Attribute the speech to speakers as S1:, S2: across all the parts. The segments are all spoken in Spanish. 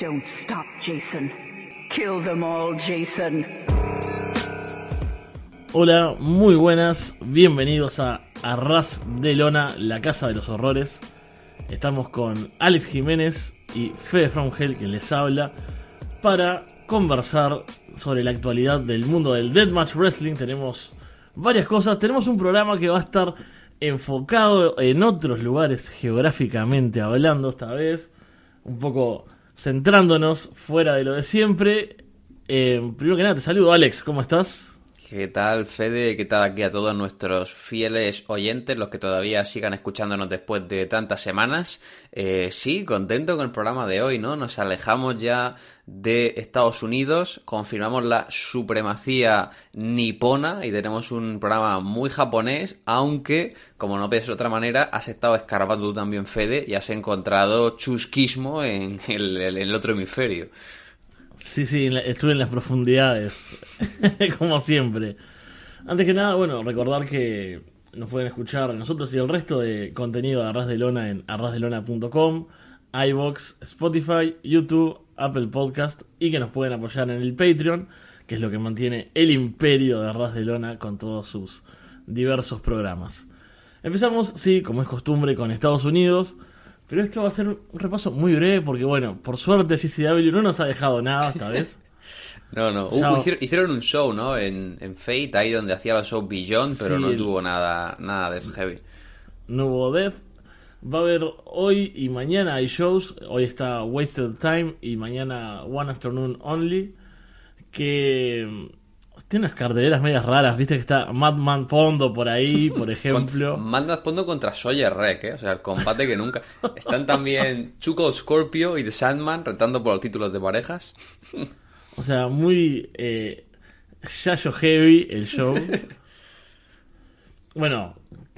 S1: Don't stop, Jason. Kill them Jason.
S2: Hola, muy buenas. Bienvenidos a Arras de Lona, la casa de los horrores. Estamos con Alex Jiménez y Fede From Hell, quien les habla, para conversar sobre la actualidad del mundo del Deathmatch Wrestling. Tenemos varias cosas. Tenemos un programa que va a estar enfocado en otros lugares geográficamente hablando esta vez. Un poco centrándonos fuera de lo de siempre. Eh, primero que nada, te saludo, Alex, ¿cómo estás? ¿Qué tal, Fede?
S1: ¿Qué tal aquí a todos nuestros fieles oyentes, los que todavía sigan escuchándonos después de tantas semanas? Eh, sí, contento con el programa de hoy, ¿no? Nos alejamos ya de Estados Unidos, confirmamos la supremacía nipona y tenemos un programa muy japonés, aunque, como no piensas de otra manera, has estado escarbando tú también, Fede, y has encontrado chusquismo en el otro hemisferio.
S2: Sí, sí, estuve en las profundidades, como siempre. Antes que nada, bueno, recordar que nos pueden escuchar nosotros y el resto de contenido de Arras de Lona en arrasdelona.com, iBox, Spotify, YouTube, Apple Podcast y que nos pueden apoyar en el Patreon, que es lo que mantiene el imperio de Arras de Lona con todos sus diversos programas. Empezamos, sí, como es costumbre, con Estados Unidos pero esto va a ser un repaso muy breve porque, bueno, por suerte FCW no nos ha dejado nada esta vez.
S1: no, no. hicieron, un show, ¿no? En, Fate, ahí donde hacía los shows Beyond, pero no tuvo nada, nada de Heavy.
S2: No hubo Death. Va a haber hoy y mañana hay shows. Hoy está Wasted Time y mañana One Afternoon Only. Que tiene unas carteleras medias raras, viste que está Madman Pondo por ahí, por ejemplo.
S1: Madman Pondo contra Sawyer Rec, ¿eh? o sea, el combate que nunca. Están también Chuco Scorpio y The Sandman retando por los títulos de parejas.
S2: o sea, muy. Eh, Heavy el show. bueno,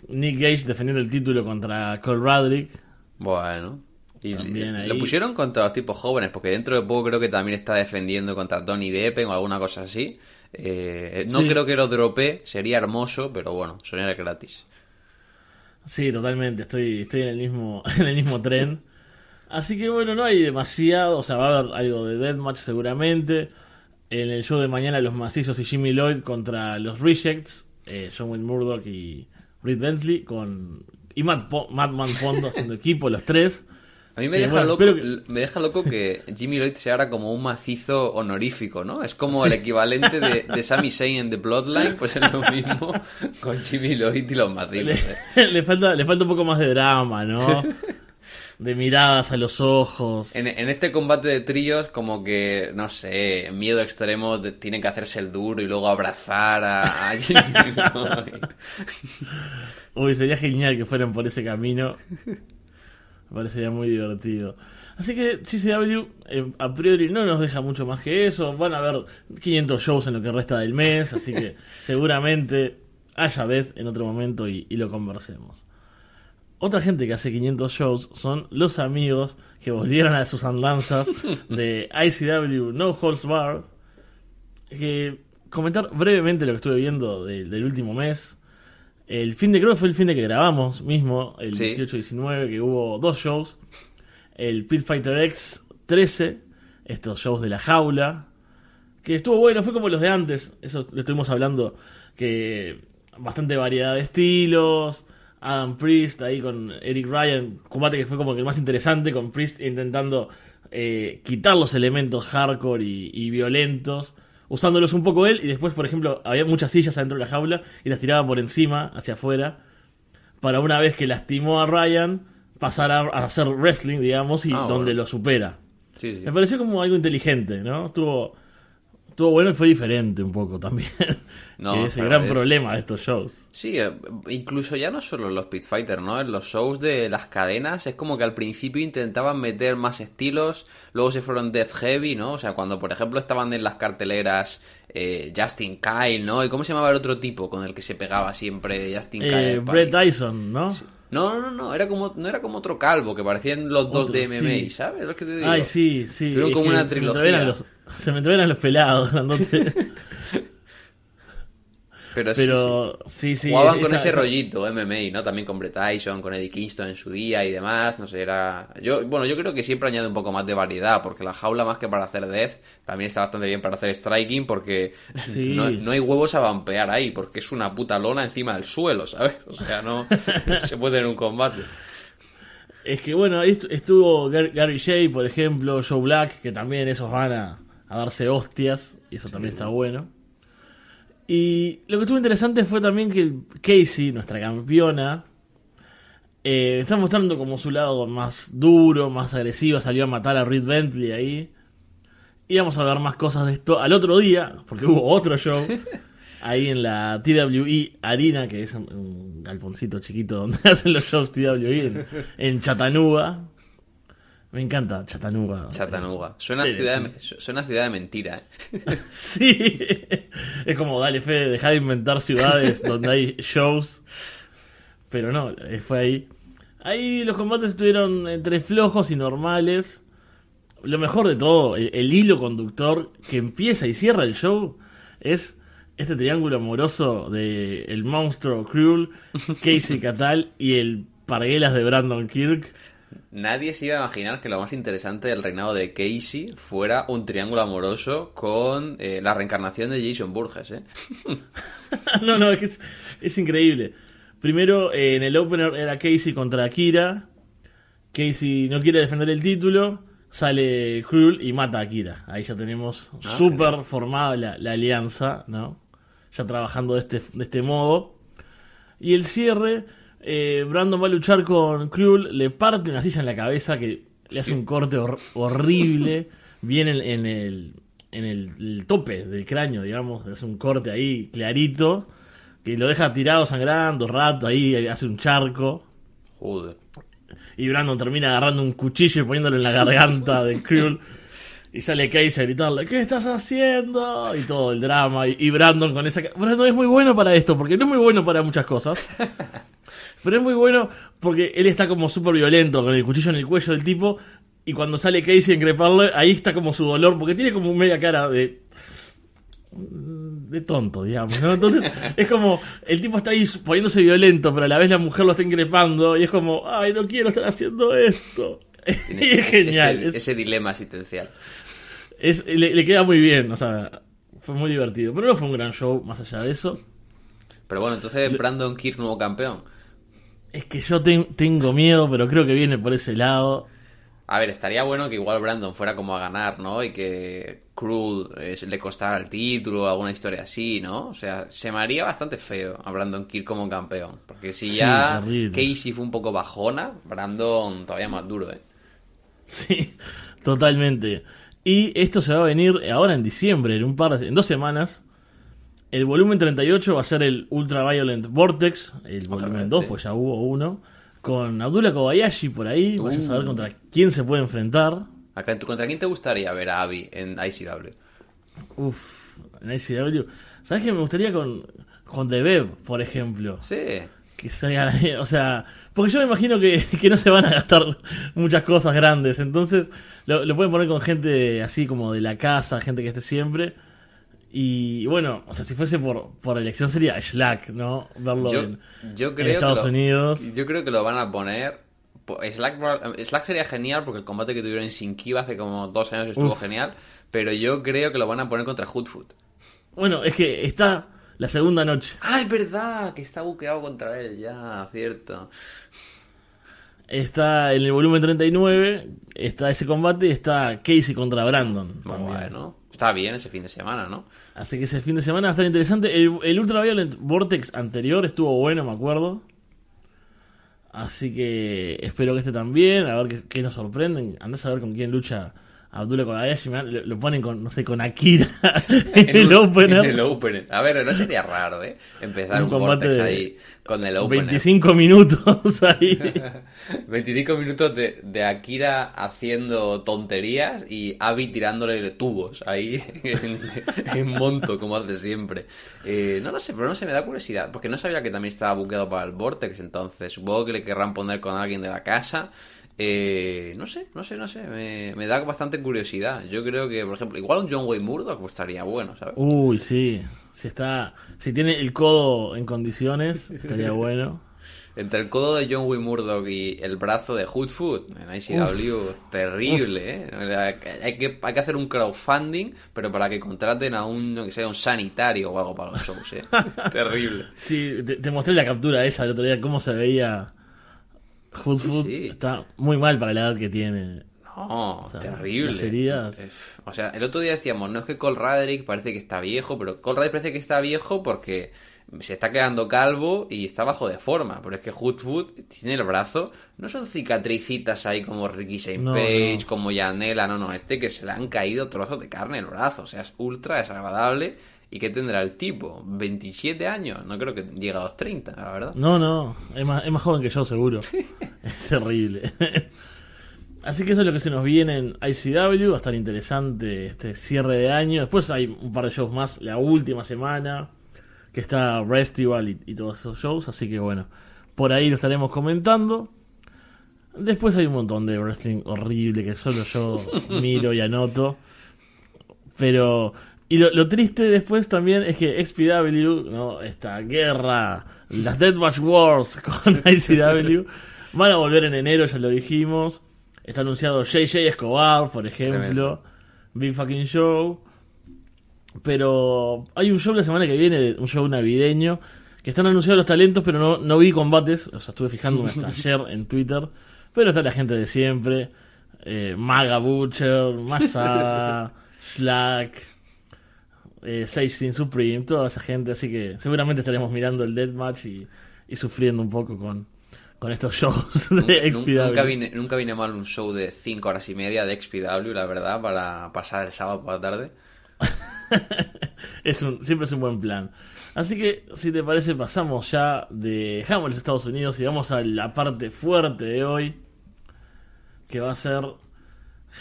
S2: Nick Gage defendiendo el título contra Cole Radrick.
S1: Bueno. Y lo pusieron contra los tipos jóvenes, porque dentro de poco creo que también está defendiendo contra Tony Deppen o alguna cosa así. Eh, no creo que lo drope, sería hermoso, pero bueno, soñar gratis.
S2: Sí, totalmente, estoy, estoy en, el mismo, en el mismo tren. Así que bueno, no hay demasiado, o sea, va a haber algo de Deathmatch seguramente. En el show de mañana los macizos y Jimmy Lloyd contra los Rejects, eh, John Wayne Murdoch y Reed Bentley con, y Matt Madman Fondo haciendo equipo, los tres. A mí me, deja,
S1: loco, que... me Jimmy Lloyd se haga como un macizo honorífico, ¿no? Es como el equivalente de, de Sami Zayn en The Bloodline, pues es lo mismo con Jimmy Lloyd y los macizos.
S2: ¿eh? Le, falta, un poco más de drama, ¿no? de miradas a los ojos.
S1: En, este combate de tríos, como que, no sé, miedo extremo, tienen que hacerse el duro y luego abrazar a, a Jimmy
S2: Lloyd. Uy, sería genial que fueran por ese camino. Me parecería muy divertido. Así que CCW eh, a priori no nos deja mucho más que eso. Van a haber 500 shows en lo que resta del mes, así que seguramente haya vez en otro momento y, lo conversemos. Otra gente que hace 500 shows son los amigos que volvieron a sus andanzas de ICW No Holds Bar. Que comentar brevemente lo que estuve viendo del último mes. El fin de creo que fue el fin de que grabamos mismo, el 18-19, que hubo dos shows. El Pit Fighter X 13, estos shows de la jaula. Que estuvo bueno, fue como los de antes. Eso lo estuvimos hablando. Que bastante variedad de estilos. Adam Priest ahí con Eric Ryan. Combate que fue como el más interesante con Priest intentando eh, quitar los elementos hardcore y violentos usándolos un poco él y después, por ejemplo, había muchas sillas adentro de la jaula y las tiraba por encima, hacia afuera, para una vez que lastimó a Ryan, pasar a, hacer wrestling, digamos, y ah, donde lo supera. Me pareció como algo inteligente, ¿no? Estuvo estuvo bueno y fue diferente un poco también.
S1: No, es el gran problema de estos shows. Sí, eh, incluso ya no solo los Pit Fighter, ¿no? En los shows de las cadenas es como que al principio intentaban meter más estilos, luego se fueron Death Heavy, ¿no? O sea, cuando por ejemplo estaban en las carteleras eh, Justin Kyle, ¿no? ¿Y cómo se llamaba el otro tipo con el que se pegaba siempre Justin eh, Kyle? Brett
S2: Dyson, ¿no? No, no, no, era como, no era como
S1: otro calvo que parecían los dos de MMA, ¿sabes? Lo que te digo. Ay, sí, sí. Pero como una trilogía.
S2: Se me a los pelados, Pero, Pero sí, sí. Jugaban con ese rollito
S1: MMA, ¿no? También con Bret Tyson, con Eddie Kingston en su día y demás. No sé, era. Yo, bueno, yo creo que siempre añade un poco más de variedad, porque la jaula, más que para hacer death, también está bastante bien para hacer striking, porque no, hay huevos a vampear ahí, porque es una puta lona encima del suelo, ¿sabes? O sea, no, se puede en un combate.
S2: Es que bueno, estuvo Gary Shea, por ejemplo, Joe Black, que también esos van a a darse hostias, y eso también está bueno. Y lo que estuvo interesante fue también que Casey, nuestra campeona, eh, está mostrando como su lado más duro, más agresivo, salió a matar a Reed Bentley ahí. Y vamos a hablar más cosas de esto al otro día, porque hubo otro show ahí en la TWE Arena, que es un galponcito chiquito donde hacen los shows TWE en, en Chattanooga. Me encanta Chattanooga. Chattanooga. Suena, ciudad, De, suena ciudad de mentira. ¿eh? sí. Es como, dale, Fede, deja de inventar ciudades donde hay shows. Pero no, eh, fue ahí. Ahí los combates estuvieron entre flojos y normales. Lo mejor de todo, el, hilo conductor que empieza y cierra el show es este triángulo amoroso de el monstruo Cruel, Casey Catal y el Parguelas de Brandon Kirk.
S1: Nadie se iba a imaginar que lo más interesante del reinado de Casey fuera un triángulo amoroso con eh, la reencarnación de Jason Burgess, ¿eh?
S2: no, no, es, increíble. Primero, eh, en el opener era Casey contra Akira Casey no quiere defender el título. Sale Cruel y mata a Akira Ahí ya tenemos super ah, súper formada la, alianza, ¿no? Ya trabajando de este, este modo. Y el cierre eh, Brandon va a luchar con Cruel le parte una silla en la cabeza que le hace un corte horrible. Viene en, el, en el, tope del cráneo, digamos, le hace un corte ahí clarito. Que lo deja tirado, sangrando, rato ahí, hace un charco. Joder. Y Brandon termina agarrando un cuchillo y poniéndolo en la garganta de Cruel Y sale Case a gritarle, ¿qué estás haciendo? Y todo el drama. Y, Brandon con esa... Brandon es muy bueno para esto, porque no es muy bueno para muchas cosas. Pero es muy bueno porque él está como súper violento, con el cuchillo en el cuello del tipo, y cuando sale Casey a increparle, ahí está como su dolor, porque tiene como media cara de de tonto, digamos, Entonces es como, el tipo está ahí poniéndose violento, pero a la vez la mujer lo está increpando y es como, ay, no quiero estar haciendo esto. y es genial. Ese, dilema asistencial Es, le, queda muy bien, o sea, fue muy divertido. Pero no fue un gran show más allá de eso.
S1: Pero bueno, entonces Brandon Kirk, nuevo campeón.
S2: Es que yo tengo miedo, pero creo que viene por ese lado.
S1: A ver, estaría bueno que igual Brandon fuera como a ganar, ¿no? Y que Crude eh, le costara el título, alguna historia así, ¿no? O sea, se me haría bastante feo a Brandon Kirk como campeón. Porque si ya Casey fue un poco bajona, Brandon
S2: todavía más duro, ¿eh? Sí, totalmente. Y esto se va a venir ahora en diciembre, en un par en dos semanas. El volumen 38 va a ser el Ultra Violent Vortex, el volumen 2, pues ya hubo uno, con Abdullah Kobayashi por ahí, Vamos a saber uh. contra quién se puede enfrentar.
S1: Acá, ¿Contra quién te gustaría ver a Abby en ICW?
S2: Uf, en ICW. ¿Sabes qué? Me gustaría con, con The Beb, por ejemplo. Sí. Que salga, o sea, porque yo me imagino que, no se van a gastar muchas cosas grandes. Entonces, lo, lo, pueden poner con gente así como de la casa, gente que esté siempre. Y bueno, o sea, si fuese por, elección sería Slack, ¿no? Verlo yo, en, Estados Unidos.
S1: Yo creo que lo van a poner. Slack, sería genial porque el combate que tuvieron en Sinkiba hace como dos años estuvo genial. Pero yo creo que lo van a poner contra Hoodfoot.
S2: Bueno, es que está la segunda noche. Ah, es
S1: verdad, que está buqueado contra él, ya, cierto.
S2: Está en el volumen 39, está ese combate, y está Casey contra Brandon. Bueno, Está bien ese fin de semana, ¿no? Así que ese fin de semana va a estar interesante. El, el Ultraviolet Vortex anterior estuvo bueno, me acuerdo. Así que espero que este también. A ver qué, nos sorprenden. Andás a ver con quién lucha Abdul lo ponen con, no sé, con Akira en, el En el opener.
S1: A ver, no sería raro, ¿eh? Empezar un, ahí con el opener. 25 minutos ahí. 25 minutos de, de, Akira haciendo tonterías y Abby tirándole tubos ahí en, monto, como hace siempre. Eh, no lo sé, pero no sé, me da curiosidad, porque no sabía que también estaba buqueado para el Vortex, entonces supongo que le querrán poner con alguien de la casa. Eh, no sé, no sé, no sé. Me, me, da bastante curiosidad. Yo creo que, por ejemplo, igual un John Wayne Murdoch estaría bueno, ¿sabes? Uy,
S2: sí. Si está, si tiene el codo en condiciones, estaría bueno.
S1: Entre el codo de John Wayne Murdoch y el brazo de Hoodfoot en ICW, terrible, ¿eh? Hay que, hay que hacer un crowdfunding, pero para que contraten a un, que sea, un sanitario o algo para los shows, ¿eh? terrible.
S2: Sí, te, te, mostré la captura esa el otro día, cómo se veía Hood está muy mal para la edad que tiene. No, terrible.
S1: O sea, el otro día decíamos, no es que Cole Radrick parece que está viejo, pero Cole Radrick parece que está viejo porque se está quedando calvo y está bajo de forma. Pero es que Food tiene el brazo. No son cicatricitas ahí como Ricky Shane Page, como Yanela, no, no. Este que se le han caído trozos de carne en el brazo. O sea, es ultra desagradable ¿Y qué tendrá el tipo? ¿27 años? No creo que llegue a los 30, la verdad.
S2: No, no, es más, es más joven que yo, seguro. es terrible. Así que eso es lo que se nos viene en ICW. Va a estar interesante este cierre de año. Después hay un par de shows más la última semana. Que está Restival y, y todos esos shows. Así que bueno, por ahí lo estaremos comentando. Después hay un montón de wrestling horrible que solo yo miro y anoto. Pero y lo, triste después también es que XPW, ¿no? esta guerra, las Deathmatch Wars con ICW, van a volver en enero, ya lo dijimos. Está anunciado JJ Escobar, por ejemplo, Big Fucking Show. Pero hay un show la semana que viene, un show navideño, que están anunciados los talentos, pero no, vi combates. O sea, estuve fijándome hasta ayer en Twitter. Pero está la gente de siempre. Eh, Maga Butcher, Massa, Slack eh, Sin Supreme, toda esa gente, así que seguramente estaremos mirando el Deathmatch y, y sufriendo un poco con, con estos shows de XPW.
S1: Nunca vine, mal un show de 5 horas y media de XPW, la verdad, para pasar el sábado por la tarde.
S2: es siempre es un buen plan. Así que, si te parece, pasamos ya de los Estados Unidos, y vamos a la parte fuerte de hoy, que va a ser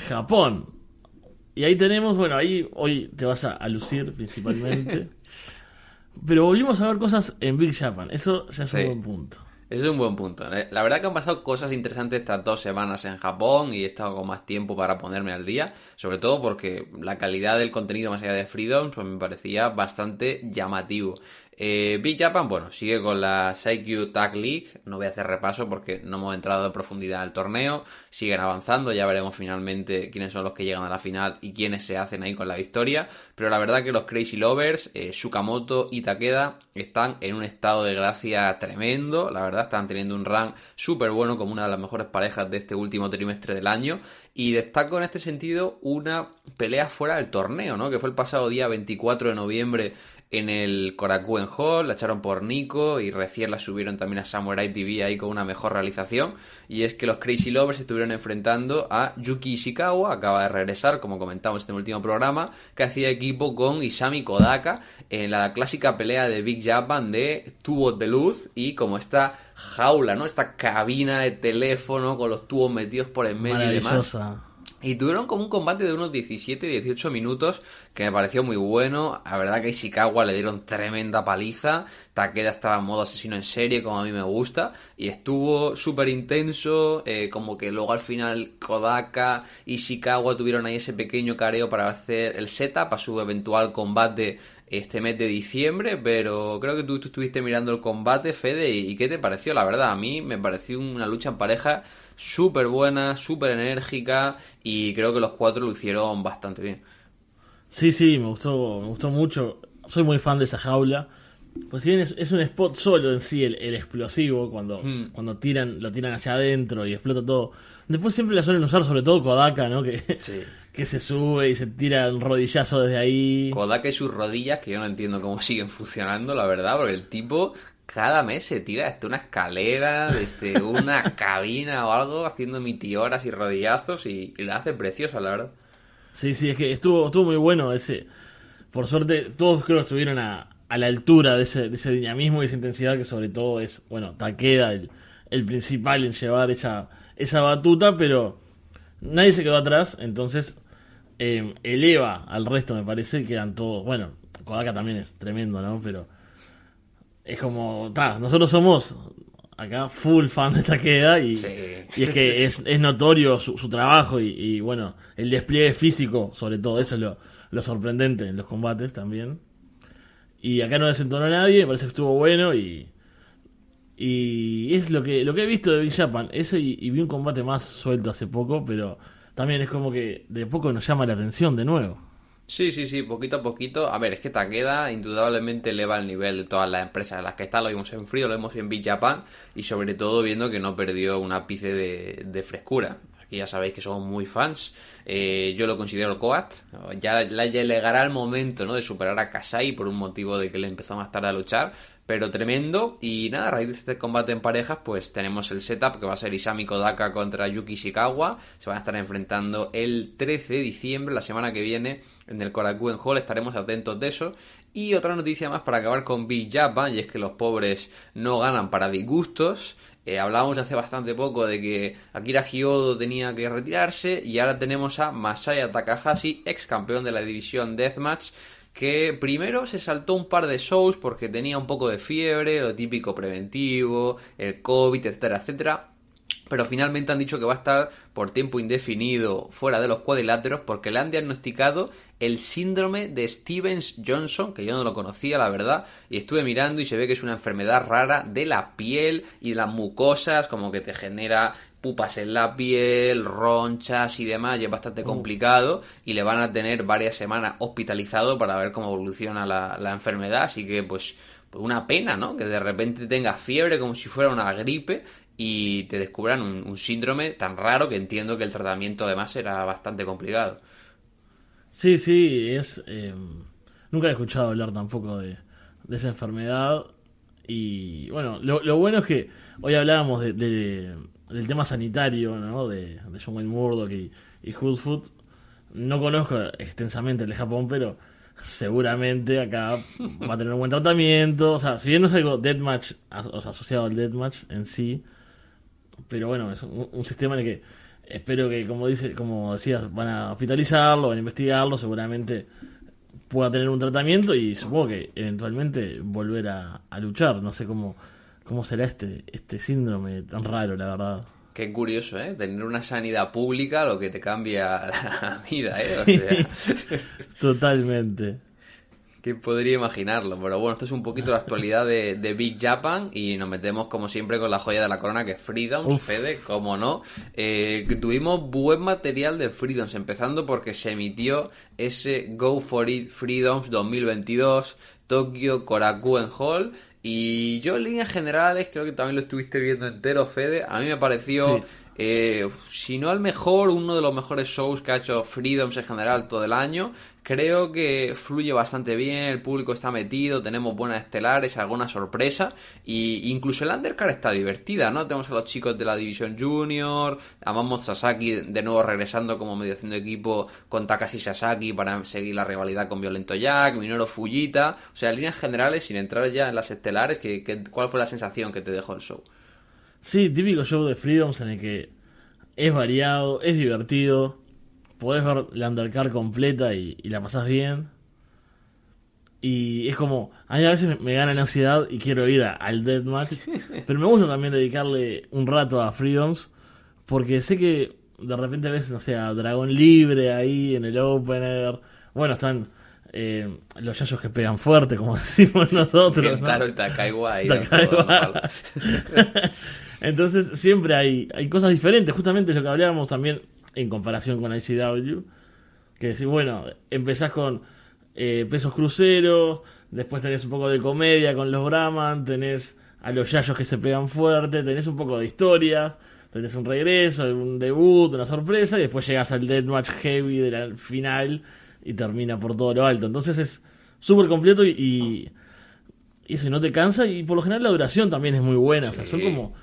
S2: Japón. Y ahí tenemos, bueno, ahí hoy te vas a, lucir principalmente. Pero volvimos a ver cosas en Big Japan. Eso ya es un buen punto. Eso es un buen punto.
S1: ¿eh? La verdad que han pasado cosas interesantes estas dos semanas en Japón y he estado con más tiempo para ponerme al día, sobre todo porque la calidad del contenido más allá de Freedom pues, me parecía bastante llamativo. Eh, Big Japan, bueno, sigue con la Saikyu Tag League. No voy a hacer repaso porque no hemos entrado en profundidad al torneo. Siguen avanzando, ya veremos finalmente quiénes son los que llegan a la final y quiénes se hacen ahí con la victoria. Pero la verdad que los Crazy Lovers, eh, Sukamoto y Takeda, están en un estado de gracia tremendo. La verdad, están teniendo un rank súper bueno como una de las mejores parejas de este último trimestre del año. Y destaco en este sentido una pelea fuera del torneo, ¿no? Que fue el pasado día 24 de noviembre en el Korakuen Hall, la echaron por Nico y recién la subieron también a Samurai TV ahí con una mejor realización. Y es que los Crazy Lovers estuvieron enfrentando a Yuki Ishikawa, acaba de regresar, como comentamos en el último programa, que hacía equipo con Isami Kodaka en la clásica pelea de Big Japan de tubos de luz y como esta jaula, ¿no? Esta cabina de teléfono con los tubos metidos por en medio y demás y tuvieron como un combate de unos 17-18 minutos que me pareció muy bueno. La verdad que a Ishikawa le dieron tremenda paliza. Takeda estaba en modo asesino en serie, como a mí me gusta. Y estuvo súper intenso. Eh, como que luego al final Kodaka y Ishikawa tuvieron ahí ese pequeño careo para hacer el setup a su eventual combate este mes de diciembre, pero creo que tú, tú, estuviste mirando el combate, Fede, y, qué te pareció, la verdad, a mí me pareció una lucha en pareja súper buena, súper enérgica y creo que los cuatro lo hicieron bastante bien.
S2: Sí, sí, me gustó, me gustó mucho. Soy muy fan de esa jaula. Pues si bien es, un spot solo en sí, el, explosivo, cuando, hmm. cuando tiran, lo tiran hacia adentro y explota todo. Después siempre la suelen usar, sobre todo Kodaka, ¿no? Que, que se sube y se tira un rodillazo desde ahí. Kodaka y sus rodillas, que yo no entiendo cómo siguen funcionando, la verdad, porque el tipo
S1: cada mes se tira desde una escalera, desde una cabina o algo, haciendo mitioras y rodillazos y, la hace preciosa, la verdad.
S2: Sí, sí, es que estuvo, estuvo muy bueno ese. Por suerte, todos creo que estuvieron a, a la altura de ese, de ese, dinamismo y esa intensidad que sobre todo es, bueno, Taqueda el, el principal en llevar esa, esa batuta, pero nadie se quedó atrás, entonces eh, eleva al resto, me parece, que quedan todos, bueno, Kodaka también es tremendo, ¿no? Pero es como, ta, nosotros somos acá full fan de esta y, y es que es, notorio su, trabajo y, bueno, el despliegue físico sobre todo, eso es lo, sorprendente en los combates también. Y acá no desentonó a nadie, me parece que estuvo bueno y... Y es lo que, lo que he visto de Big Japan, eso y vi un combate más suelto hace poco, pero también es como que de poco nos llama la atención de nuevo. Sí,
S1: sí, sí, poquito a poquito. A ver, es que Takeda indudablemente eleva el nivel de todas las empresas en las que está. Lo vimos en Frío, lo vimos en Big Japan y sobre todo viendo que no perdió un ápice de, frescura. Aquí ya sabéis que somos muy fans. Eh, yo lo considero el Coat. Ya, le llegará el momento ¿no? de superar a Kasai por un motivo de que le empezó más tarde a luchar pero tremendo. Y nada, a raíz de este combate en parejas, pues tenemos el setup que va a ser Isami Kodaka contra Yuki Shikawa. Se van a estar enfrentando el 13 de diciembre, la semana que viene, en el Korakuen Hall, estaremos atentos de eso. Y otra noticia más para acabar con Big Japan, y es que los pobres no ganan para disgustos. Eh, hablábamos hace bastante poco de que Akira Hyodo tenía que retirarse y ahora tenemos a Masaya Takahashi, ex campeón de la división Deathmatch, que primero se saltó un par de shows porque tenía un poco de fiebre, lo típico preventivo, el COVID, etcétera, etcétera pero finalmente han dicho que va a estar por tiempo indefinido fuera de los cuadriláteros porque le han diagnosticado el síndrome de Stevens-Johnson, que yo no lo conocía, la verdad, y estuve mirando y se ve que es una enfermedad rara de la piel y de las mucosas, como que te genera pupas en la piel, ronchas y demás, y es bastante complicado y le van a tener varias semanas hospitalizado para ver cómo evoluciona la, la enfermedad, así que pues una pena, ¿no? Que de repente tenga fiebre como si fuera una gripe y te descubran un, síndrome tan raro que entiendo que el tratamiento además era bastante complicado.
S2: Sí, sí, es... Em, nunca he escuchado hablar tampoco de, esa enfermedad y bueno, lo, bueno es que hoy hablábamos de, del tema sanitario, ¿no? De, John Wayne Murdoch y, y Hoodfoot. No conozco extensamente el de Japón, pero seguramente acá va a tener un buen tratamiento. O sea, si bien no es algo deathmatch, o sea, asociado al deathmatch en sí, pero bueno, es un, sistema en el que espero que, como dice, como decías, van a hospitalizarlo, van a investigarlo, seguramente pueda tener un tratamiento y supongo que eventualmente volver a, luchar. No sé cómo, cómo será este, este síndrome tan raro, la verdad.
S1: Qué curioso, ¿eh? Tener una sanidad pública lo que te cambia la vida, ¿eh?
S2: Totalmente.
S1: ¿Quién podría imaginarlo? Pero bueno, esto es un poquito la actualidad de, de Big Japan y nos metemos como siempre con la joya de la corona que es Freedoms, Fede, como no. Eh, tuvimos buen material de Freedoms, empezando porque se emitió ese Go For It Freedoms 2022 Tokyo Korakuen Hall y yo en líneas generales, creo que también lo estuviste viendo entero, Fede, a mí me pareció... Eh, si no al mejor, uno de los mejores shows que ha hecho Freedoms en general todo el año. Creo que fluye bastante bien, el público está metido, tenemos buenas estelares, alguna sorpresa. Y incluso el undercard está divertida, ¿no? Tenemos a los chicos de la División Junior, a Sasaki de nuevo regresando como mediación de equipo con Takashi Sasaki para seguir la rivalidad con Violento Jack, Minoro Fujita. O sea, en líneas generales, sin entrar ya en las estelares, cuál fue la sensación que te dejó el show?
S2: Sí, típico show de Freedoms en el que es variado, es divertido podés ver la undercar completa y, la pasás bien. Y es como, a mí a veces me, gana la ansiedad y quiero ir a, al deathmatch. pero me gusta también dedicarle un rato a Freedoms. Porque sé que de repente ves, no sé, a Dragón Libre ahí en el opener. Bueno, están eh, los yayos que pegan fuerte, como decimos nosotros. Entonces siempre hay, hay cosas diferentes. Justamente lo que hablábamos también en comparación con ICW. Que decís, bueno, empezás con eh, pesos cruceros, después tenés un poco de comedia con los Brahman, tenés a los Yayos que se pegan fuerte, tenés un poco de historias, tenés un regreso, un debut, una sorpresa, y después llegas al Deathmatch Heavy Del final y termina por todo lo alto. Entonces es súper completo y, y, eso, y no te cansa, y por lo general la duración también es muy buena, o sea, son como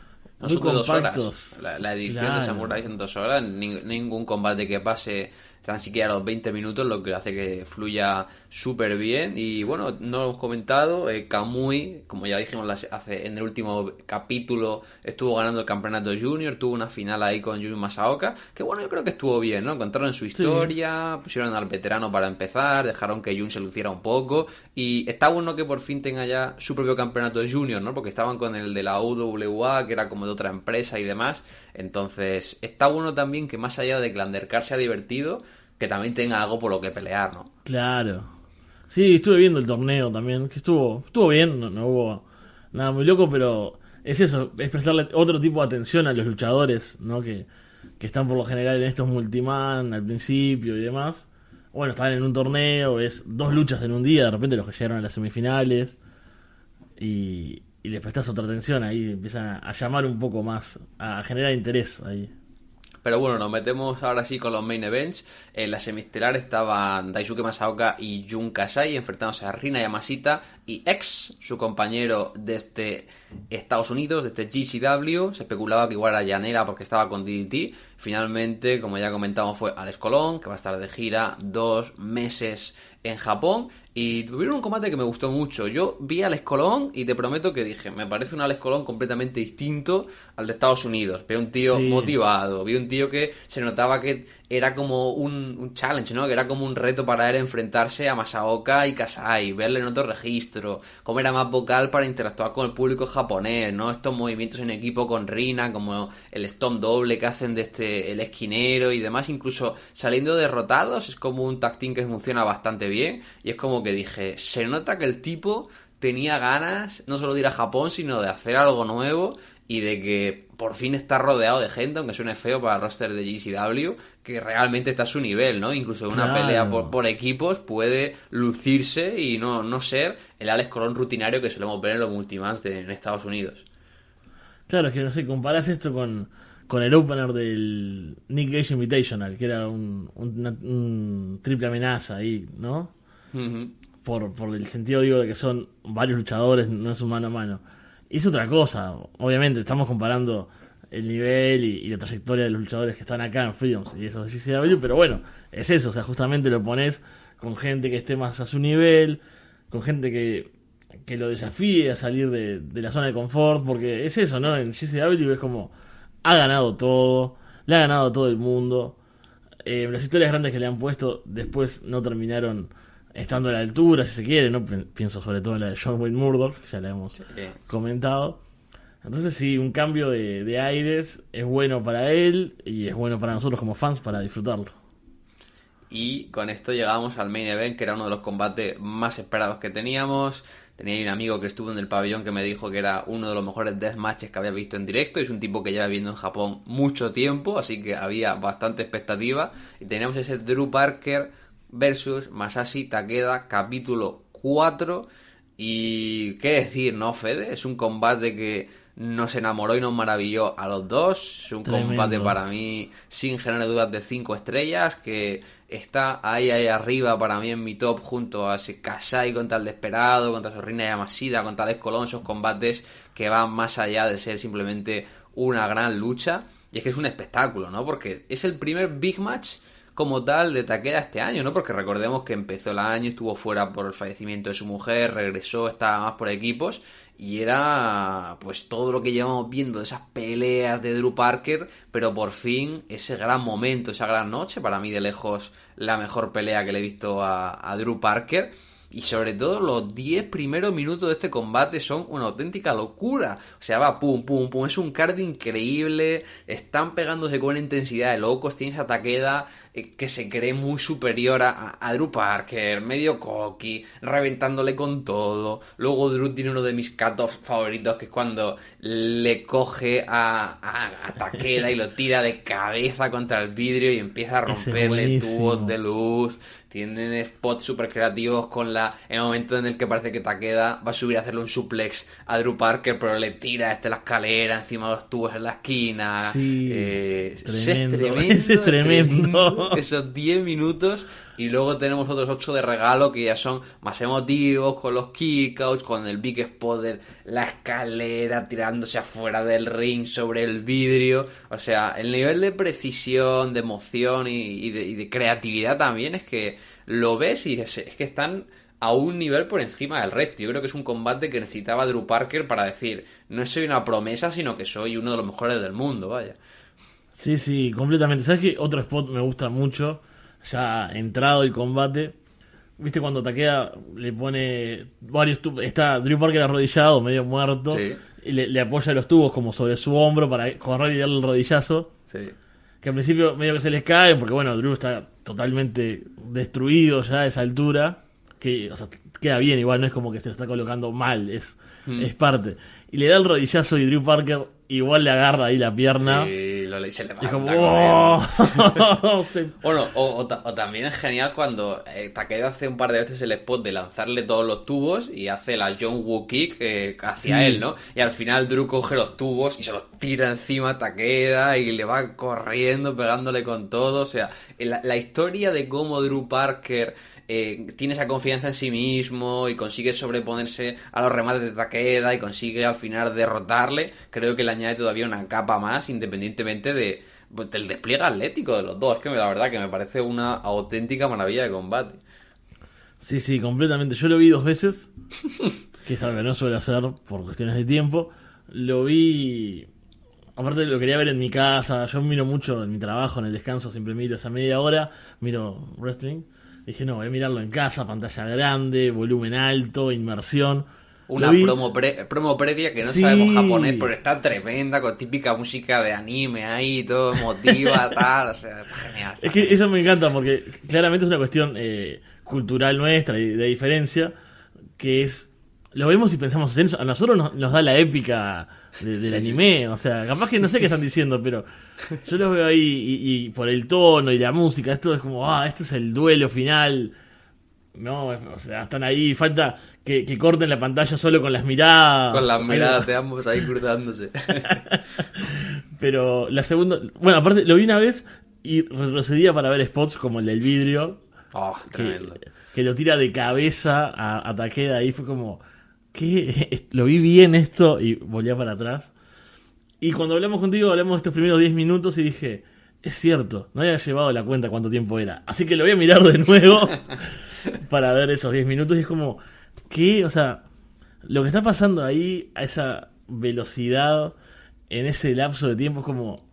S2: no Muy dos horas. La, edición de Samurai
S1: en dos horas. ningún combate que pase tan siquiera los 20 minutos, lo que hace que fluya súper bien. Y bueno, no lo hemos comentado, eh, Kamui, como ya dijimos hace, en el último capítulo, estuvo ganando el campeonato junior, tuvo una final ahí con Jun Masaoka, que bueno, yo creo que estuvo bien, ¿no? Contaron su historia, pusieron al veterano para empezar, dejaron que Jun se luciera un poco, y está bueno que por fin tenga ya su propio campeonato junior, ¿no? Porque estaban con el de la UWA, que era como de otra empresa y demás, entonces está bueno también que más allá de que la divertido, que también tenga algo por lo que pelear, ¿no?
S2: Claro, Sí, estuve viendo el torneo también, que estuvo, estuvo bien, no, hubo nada muy loco, pero es eso, es prestarle otro tipo de atención a los luchadores, ¿no? Que, están por lo general en estos multiman al principio y demás. Bueno, están en un torneo, es dos luchas en un día, de repente los que llegaron a las semifinales. Y, y les prestas otra atención ahí, empiezan a, llamar un poco más, a generar interés ahí.
S1: Pero bueno, nos metemos ahora sí con los main events. En la semistelar estaban Daisuke Masaoka y Jun Kasai enfrentándose a Rina Yamashita y ex, su compañero desde Estados Unidos, desde GCW. Se especulaba que igual era Llanera porque estaba con DDT. Finalmente, como ya comentamos, fue Alex Colón, que va a estar de gira dos meses en Japón y tuvieron un combate que me gustó mucho. Yo vi al Escolón y te prometo que dije, me parece un Alex Colón completamente distinto al de Estados Unidos. Vi un tío motivado, vi un tío que se notaba que era como un, challenge, ¿no? Que era como un reto para él enfrentarse a Masaoka y Kasai, verle en otro registro, cómo era más vocal para interactuar con el público japonés, ¿no? Estos movimientos en equipo con Rina, como el stomp doble que hacen de este, el esquinero y demás, incluso saliendo derrotados, es como un tactín que funciona bastante bien y es como que dije, se nota que el tipo tenía ganas no solo de ir a Japón, sino de hacer algo nuevo y de que por fin está rodeado de gente, aunque suene feo para el roster de GCW, que realmente está a su nivel, ¿no? Incluso una pelea por, equipos puede lucirse y no, no ser el Alex Colón rutinario que solemos ver en los multimans en Estados Unidos.
S2: Claro, es que no sé, comparas esto con, el opener del Nick Gage Invitational, que era un, una, triple amenaza ahí, ¿no? por, el sentido, digo, de que son varios luchadores, no es un mano a mano. Y Es otra cosa, obviamente, estamos comparando el nivel y, la trayectoria de los luchadores que están acá en Freedoms y eso de GCW, pero bueno, es eso, o sea, justamente lo pones con gente que esté más a su nivel, con gente que, que lo desafíe a salir de, la zona de confort, porque es eso, ¿no? En GCW es como, ha ganado todo, le ha ganado a todo el mundo, eh, las historias grandes que le han puesto después no terminaron estando a la altura, si se quiere, ¿no? Pienso sobre todo en la de John Wayne Murdoch, que ya la hemos comentado. Entonces sí, un cambio de, aires es bueno para él y es bueno para nosotros como fans para disfrutarlo.
S1: Y con esto llegamos al main event, que era uno de los combates más esperados que teníamos. Tenía un amigo que estuvo en el pabellón que me dijo que era uno de los mejores death matches que había visto en directo. Es un tipo que lleva viviendo en Japón mucho tiempo, así que había bastante expectativa. Y teníamos ese Drew Parker versus Masashi Takeda, capítulo 4. Y qué decir, ¿no, Fede? Es un combate que nos enamoró y nos maravilló a los dos. Es un combate para mí, sin generar dudas, de 5 estrellas, que está ahí, ahí arriba para mí en mi top, junto a ese Kasai contra el Desperado, contra Sorrina Yamashida contra Alex Colón, esos combates que van más allá de ser simplemente una gran lucha. Y es que es un espectáculo, ¿no? Porque es el primer big match como tal de taquera este año, ¿no? Porque recordemos que empezó el año, estuvo fuera por el fallecimiento de su mujer, regresó, estaba más por equipos y era pues todo lo que llevamos viendo de esas peleas de Drew Parker, pero por fin ese gran momento, esa gran noche, para mí de lejos la mejor pelea que le he visto a, a Drew Parker y sobre todo los 10 primeros minutos de este combate son una auténtica locura. O sea, va pum, pum, pum. Es un card increíble. Están pegándose con una intensidad de locos. Tienes a Takeda eh, que se cree muy superior a, a, Drew Parker, medio cocky, reventándole con todo. Luego Drew tiene uno de mis cutoffs favoritos que es cuando le coge a, a, a Takeda y lo tira de cabeza contra el vidrio y empieza a romperle tubos de luz. Tienen spots super creativos con la. el momento en el que parece que te queda va a subir a hacerle un suplex a Drew Parker, pero le tira este la escalera encima de los tubos en la esquina. Eh, tremendo, es es tremendo. Esos 10 minutos y luego tenemos otros 8 de regalo que ya son más emotivos, con los kickouts, con el big spotter, la escalera tirándose afuera del ring sobre el vidrio. O sea, el nivel de precisión, de emoción y, de, creatividad también es que lo ves y es, es que están a un nivel por encima del resto. Yo creo que es un combate que necesitaba Drew Parker para decir, no soy una promesa, sino que soy uno de los mejores del mundo, vaya.
S2: Sí, sí, completamente. ¿Sabes qué? Otro spot me gusta mucho, ya entrado el combate. ¿Viste cuando taquera le pone varios tubos? Está Drew Parker arrodillado, medio muerto. Y le, apoya los tubos como sobre su hombro para correr y darle el rodillazo. Que al principio medio que se les cae, porque bueno, Drew está totalmente destruido ya a esa altura. Que, queda bien, igual no es como que se lo está colocando mal, es, mm. es parte. Y le da el rodillazo y Drew Parker igual le agarra ahí la pierna. Sí, lo le se le oh".
S1: Bueno, o, también es genial cuando eh, Taqueda Takeda hace un par de veces el spot de lanzarle todos los tubos y hace la John Woo Kick eh, hacia él, ¿no? Y al final Drew coge los tubos y se los tira encima a Takeda y le va corriendo, pegándole con todo. O sea, la historia de cómo Drew Parker eh, tiene esa confianza en sí mismo y consigue sobreponerse a los remates de taqueda y consigue al final derrotarle, creo que le añade todavía una capa más, independientemente de, pues, del despliegue atlético de los dos. que la verdad que me parece una auténtica maravilla de combate.
S2: Sí, sí, completamente. Yo lo vi dos veces, que es algo que no suele hacer por cuestiones de tiempo. Lo vi. Aparte, lo quería ver en mi casa. Yo miro mucho en mi trabajo, en el descanso, siempre miro esa media hora, miro wrestling. Dije, no, voy a mirarlo en casa, pantalla grande, volumen alto, inmersión. Una promo,
S1: previa que no sabemos japonés, pero está tremenda, con típica música de anime ahí, todo motiva, tal, o sea, está genial. es
S2: que eso me encanta porque claramente es una cuestión eh, cultural nuestra y de diferencia, que es lo vemos y pensamos, a nosotros nos, da la épica del anime, o sea, capaz que no sé qué están diciendo, pero yo los veo ahí y, por el tono y la música, esto es como, ah, esto es el duelo final, no, o sea, están ahí, falta que, corten la pantalla solo con las miradas. Con las miradas de ambos ahí cruzándose. pero la segunda, bueno, aparte lo vi una vez y retrocedía para ver spots como el del vidrio. Oh, que, que, lo tira de cabeza a, a Takeda y fue como ¿qué? Lo vi bien esto y volví para atrás. Y cuando hablamos contigo, hablamos de estos primeros 10 minutos y dije, es cierto, no había llevado la cuenta cuánto tiempo era. Así que lo voy a mirar de nuevo para ver esos 10 minutos. Y es como, ¿qué? O sea, lo que está pasando ahí a esa velocidad, en ese lapso de tiempo, es como,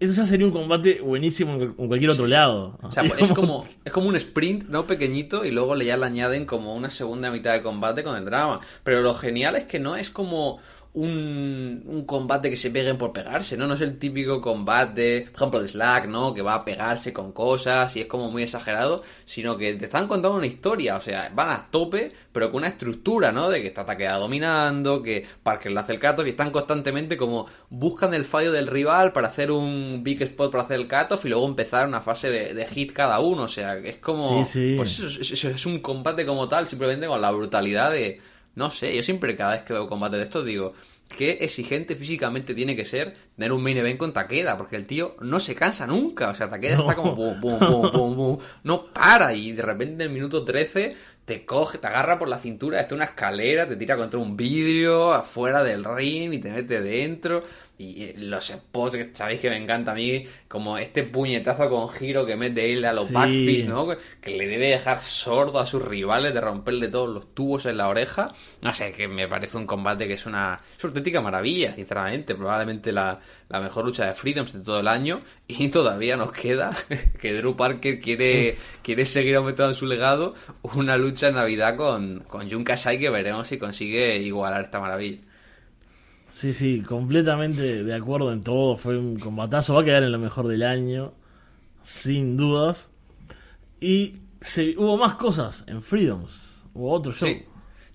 S2: eso ya sería un combate buenísimo en cualquier otro lado. O sea, pues, es, como,
S1: es como un sprint, ¿no? Pequeñito, y luego le ya le añaden como una segunda mitad de combate con el drama. Pero lo genial es que no es como un, combate que se peguen por pegarse, ¿no? No es el típico combate, por ejemplo, de Slack, ¿no? Que va a pegarse con cosas y es como muy exagerado, sino que te están contando una historia, o sea, van a tope, pero con una estructura, ¿no? De que está taqueada dominando, que Parker le hace el cutoff y están constantemente como buscan el fallo del rival para hacer un big spot para hacer el cato y luego empezar una fase de, hit cada uno, o sea, es como... Pues eso es un combate como tal, simplemente con la brutalidad de no sé, yo siempre cada vez que veo combate de estos digo, qué exigente físicamente tiene que ser tener un main event con Takeda, porque el tío no se cansa nunca. O sea, Takeda está como bum, bum, bum, bum, no para y de repente en el minuto 13 te coge, te agarra por la cintura, está una escalera, te tira contra un vidrio, afuera del ring y te mete dentro. Y los spots que sabéis que me encanta a mí, como este puñetazo con giro que mete él a los backfish, ¿no? Que le debe dejar sordo a sus rivales de romperle todos los tubos en la oreja. No sé, que me parece un combate que es una, auténtica maravilla, sinceramente. Probablemente la, mejor lucha de Freedoms de todo el año. Y todavía nos queda que Drew Parker quiere, quiere seguir aumentando su legado. Una lucha en Navidad con, con Jun que veremos si consigue igualar esta maravilla.
S2: Sí, sí, completamente de acuerdo en todo. Fue un combatazo. Va a quedar en lo mejor del año. Sin dudas. Y se, hubo más cosas en Freedoms. Hubo
S1: otro show. Sí.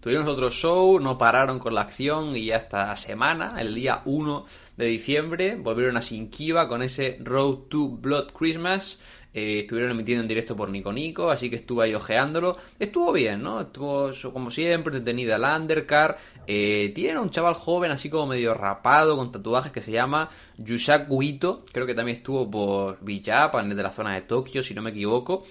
S1: Tuvimos otro show, no pararon con la acción y ya esta semana, el día 1 de diciembre, volvieron a Sinkiva con ese Road to Blood Christmas. Eh, estuvieron emitiendo en directo por Nico Nico, así que estuve ahí ojeándolo. Estuvo bien, ¿no? Estuvo como siempre, detenida la undercar. Eh, tiene un chaval joven, así como medio rapado, con tatuajes, que se llama Yushakuito. Creo que también estuvo por Villapan, de la zona de Tokio, si no me equivoco.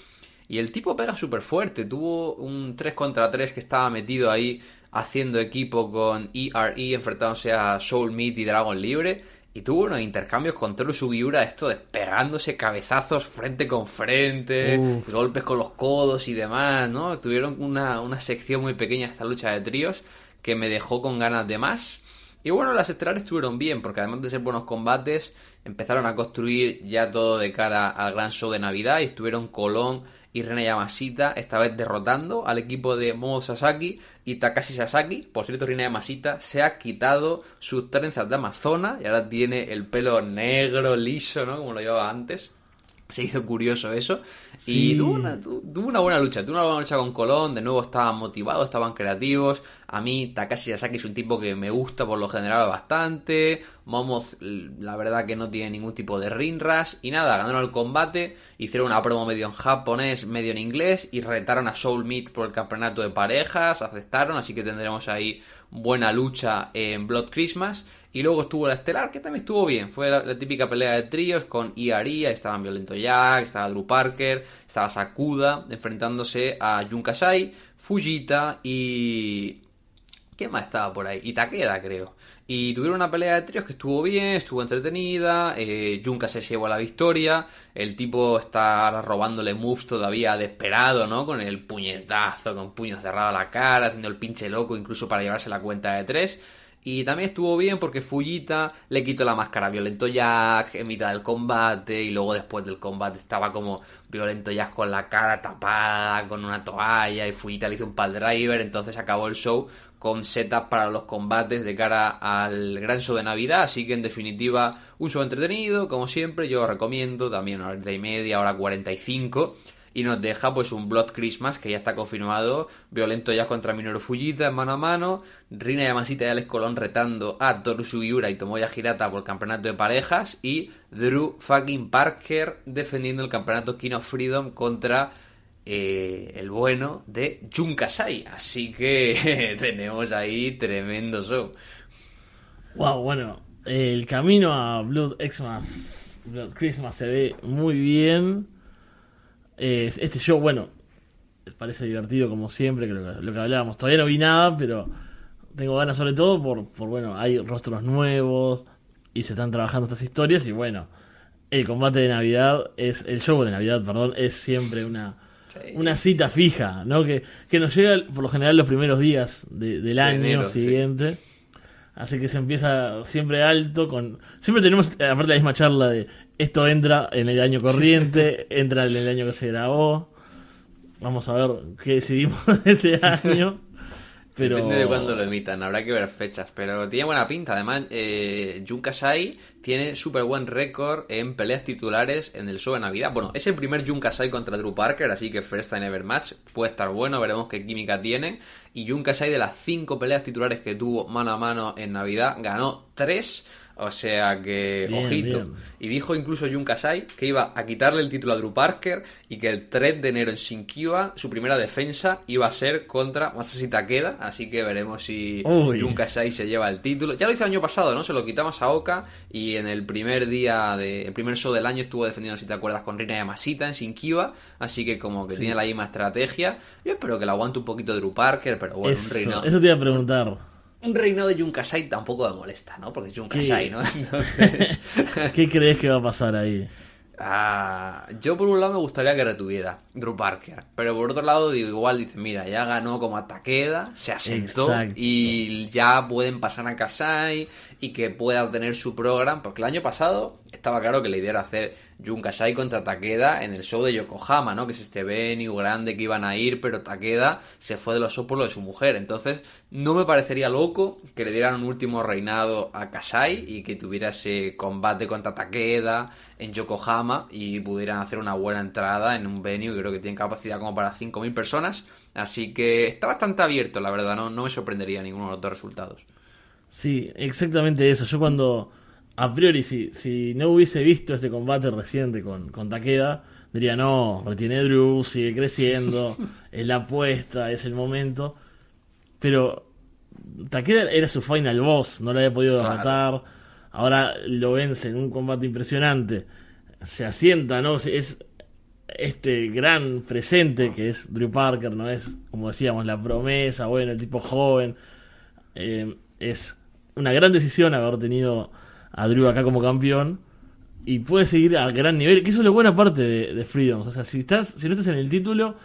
S1: Y el tipo pega súper fuerte. Tuvo un 3 contra 3 que estaba metido ahí haciendo equipo con ERE, e, enfrentándose a Soul Meat y Dragon Libre y tuvo unos intercambios con Toru esto despegándose cabezazos frente con frente, golpes con los codos y demás, ¿no? Tuvieron una, sección muy pequeña esta lucha de tríos que me dejó con ganas de más. Y bueno, las estelares estuvieron bien, porque además de ser buenos combates, empezaron a construir ya todo de cara al gran show de Navidad y estuvieron Colón y Rina Yamashita, esta vez derrotando al equipo de Momo Sasaki y Takashi Sasaki. Por cierto, Rina Yamashita se ha quitado sus trenzas de Amazona y ahora tiene el pelo negro, liso, ¿no? Como lo llevaba antes se hizo curioso eso. Y tuvo una, buena lucha, tuvo una buena lucha con Colón, de nuevo estaban motivados, estaban creativos. A mí Takashi Yasaki es un tipo que me gusta por lo general bastante. Momoth, mm, la verdad que no tiene ningún tipo de rinras. Y nada, ganaron el combate, hicieron una promo medio en japonés, medio en inglés y retaron a Soul Meat por el campeonato de parejas, aceptaron, así que tendremos ahí buena lucha en Blood Christmas. Y luego estuvo la estelar, que también estuvo bien. Fue la, típica pelea de tríos con Iaria, estaban Violento Jack, estaba Drew Parker, estaba Sakuda, enfrentándose a Jun Kasai, Fujita y... ¿Qué más estaba por ahí? Y creo. Y tuvieron una pelea de tríos que estuvo bien, estuvo entretenida. Eh, Junka se llevó la victoria. El tipo está robándole moves todavía desesperado, ¿no? Con el puñetazo, con puño cerrado a la cara, haciendo el pinche loco, incluso para llevarse la cuenta de tres. Y también estuvo bien porque Fujita le quitó la máscara violento Jack en mitad del combate y luego después del combate estaba como violento Jack con la cara tapada, con una toalla y Fujita le hizo un pal driver, entonces acabó el show con setas para los combates de cara al gran show de Navidad. Así que en definitiva, un show entretenido, como siempre, yo recomiendo, también una hora y media, hora 45. Y nos deja pues un Blood Christmas que ya está confirmado. Violento ya contra Minoru Fujita mano a mano. Rina Yamasita y Alex Colón retando a Toru Sugiura y Tomoya Girata por el campeonato de parejas. Y Drew fucking Parker defendiendo el campeonato Kino Freedom contra eh, el bueno de Jun Kasai. Así que tenemos ahí tremendo show.
S2: Wow, bueno, el camino a Blood Xmas, Blood Christmas se ve muy bien. este show, bueno, parece divertido como siempre, que lo, que hablábamos. Todavía no vi nada, pero tengo ganas sobre todo por, por, bueno, hay rostros nuevos y se están trabajando estas historias y bueno, el combate de Navidad es, el show de Navidad, perdón, es siempre una una cita fija, ¿no? Que, nos llega por lo general los primeros días del año siguiente. Así que se empieza siempre alto con... Siempre tenemos, aparte la misma charla de esto entra en el año corriente, entra en el año que se grabó. Vamos a ver qué decidimos este año. Depende de cuándo
S1: lo emitan, habrá que ver fechas, pero tiene buena pinta. Además, eh, Jun Kasai tiene súper buen récord en peleas titulares en el show de Navidad. Bueno, es el primer Jun Kasai contra Drew Parker, así que First Time Ever Match puede estar bueno, veremos qué química tienen. Y Jun Kasai de las cinco peleas titulares que tuvo mano a mano en Navidad, ganó 3 o sea que, ojito. Y dijo incluso Jun que iba a quitarle el título a Drew Parker y que el 3 de enero en Shinkiba su primera defensa iba a ser contra Masashi Takeda. Así que veremos si Kasai se lleva el título. Ya lo hizo el año pasado, ¿no? Se lo quitamos a Oka y en el primer día, de, el primer show del año estuvo defendiendo, si te acuerdas, con Rina Yamashita en Shinkiba Así que como que tiene la misma estrategia. Yo espero que la aguante un poquito Drew Parker, pero bueno, eso, un Eso
S2: te iba a preguntar
S1: un reinado de Jun un tampoco me molesta, ¿no? Porque es Kasai, ¿no? Entonces...
S2: ¿Qué crees que va a pasar ahí?
S1: Ah, yo por un lado me gustaría que retuviera Drew Parker, pero por otro lado digo, igual dice, mira, ya ganó como ataqueda, se asentó y ya pueden pasar a Kasai y que pueda tener su programa, porque el año pasado estaba claro que la idea era hacer Jun Kasai contra Takeda en el show de Yokohama, ¿no? Que es este venue grande que iban a ir, pero Takeda se fue de los por de su mujer. Entonces, no me parecería loco que le dieran un último reinado a Kasai y que tuviera ese combate contra Takeda en Yokohama y pudieran hacer una buena entrada en un venue que creo que tiene capacidad como para 5.000 personas. Así que está bastante abierto, la verdad, ¿no? No me sorprendería ninguno de los dos resultados.
S2: Sí, exactamente eso. Yo cuando a priori, si, si no hubiese visto este combate reciente con, con Takeda, diría, no, retiene Drew, sigue creciendo, es la apuesta, es el momento. Pero Takeda era su final boss, no lo había podido derrotar. Ahora lo vence en un combate impresionante. Se asienta, ¿no? Es este gran presente que es Drew Parker, ¿no? Es, como decíamos, la promesa, bueno, el tipo joven. Eh, es una gran decisión haber tenido a Drew acá como campeón y puede seguir a gran nivel, que eso es la buena parte de, de Freedoms. O sea, si, estás, si no estás en el título,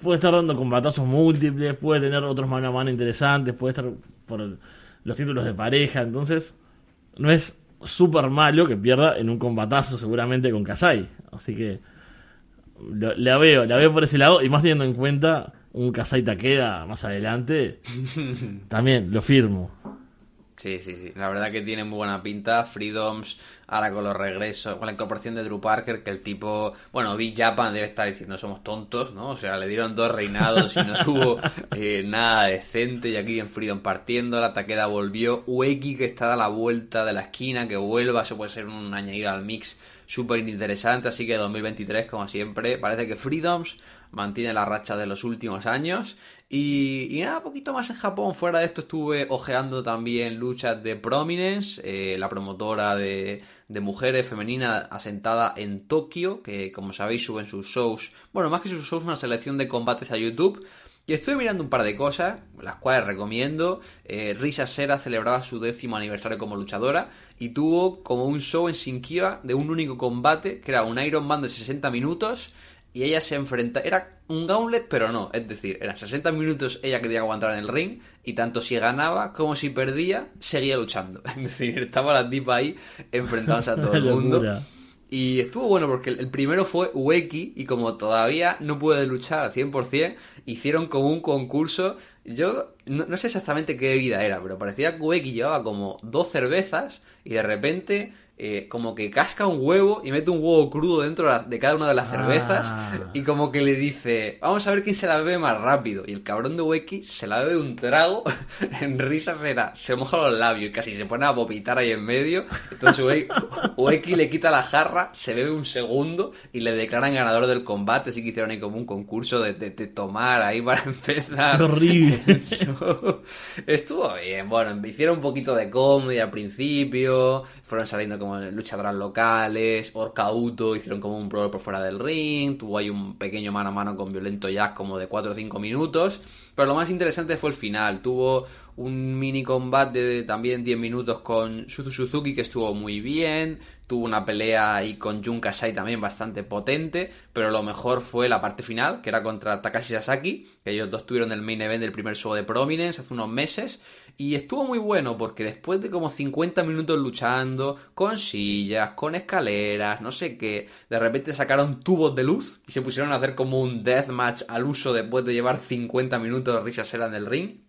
S2: puede estar dando combatazos múltiples, puede tener otros mano a mano interesantes, puede estar por los títulos de pareja. Entonces, no es súper malo que pierda en un combatazo seguramente con Kasai. Así que la veo, la veo por ese lado y más teniendo en cuenta un Kasai Takeda más adelante, también lo firmo.
S1: Sí, sí, sí. La verdad que tiene muy buena pinta. Freedoms, ahora con los regresos, con la incorporación de Drew Parker, que el tipo, bueno, Big Japan debe estar diciendo somos tontos, ¿no? O sea, le dieron dos reinados y no tuvo eh, nada decente. Y aquí en Freedom partiendo, la taqueda volvió. Ueki que está a la vuelta de la esquina, que vuelva, se puede ser un añadido al mix súper interesante. Así que 2023, como siempre, parece que Freedoms mantiene la racha de los últimos años y, y, nada, poquito más en Japón. Fuera de esto estuve ojeando también luchas de Prominence, eh, la promotora de, mujeres femeninas asentada en Tokio, que como sabéis suben sus shows, bueno, más que sus shows, una selección de combates a YouTube. Y estuve mirando un par de cosas, las cuales recomiendo. Eh, Risa Sera celebraba su décimo aniversario como luchadora y tuvo como un show en Shinkiba de un único combate, que era un Iron Man de 60 minutos, y ella se enfrenta. Era un gauntlet, pero no. Es decir, eran 60 minutos ella que tenía aguantar en el ring. Y tanto si ganaba como si perdía, seguía luchando. Es decir, estaba la tipa ahí enfrentándose a todo el mundo. Y estuvo bueno porque el primero fue Ueki y como todavía no puede luchar al 100%, hicieron como un concurso. Yo no, sé exactamente qué vida era, pero parecía que Ueki llevaba como dos cervezas y de repente eh, como que casca un huevo y mete un huevo crudo dentro de cada una de las cervezas ah. y como que le dice, vamos a ver quién se la bebe más rápido. Y el cabrón de Weki se la bebe un trago, en risa será, se moja los labios y casi se pone a vomitar ahí en medio. Entonces Weki, le quita la jarra, se bebe un segundo y le declaran ganador del combate, así que hicieron ahí como un concurso de, de, tomar ahí para
S2: empezar. Horrible.
S1: Estuvo bien, bueno, hicieron un poquito de comedia al principio, fueron saliendo como luchadoras locales, Orcauto, hicieron como un pro por fuera del ring, tuvo ahí un pequeño mano a mano con Violento Jack como de 4 o 5 minutos, pero lo más interesante fue el final, tuvo un mini combate de también 10 minutos con Suzu Suzuki que estuvo muy bien, tuvo una pelea ahí con Jun Kasai también bastante potente, pero lo mejor fue la parte final, que era contra Takashi Sasaki, que ellos dos tuvieron el main event del primer show de Prominence hace unos meses, y estuvo muy bueno porque después de como 50 minutos luchando, con sillas, con escaleras, no sé qué, de repente sacaron tubos de luz y se pusieron a hacer como un deathmatch al uso después de llevar 50 minutos de Richard en el ring.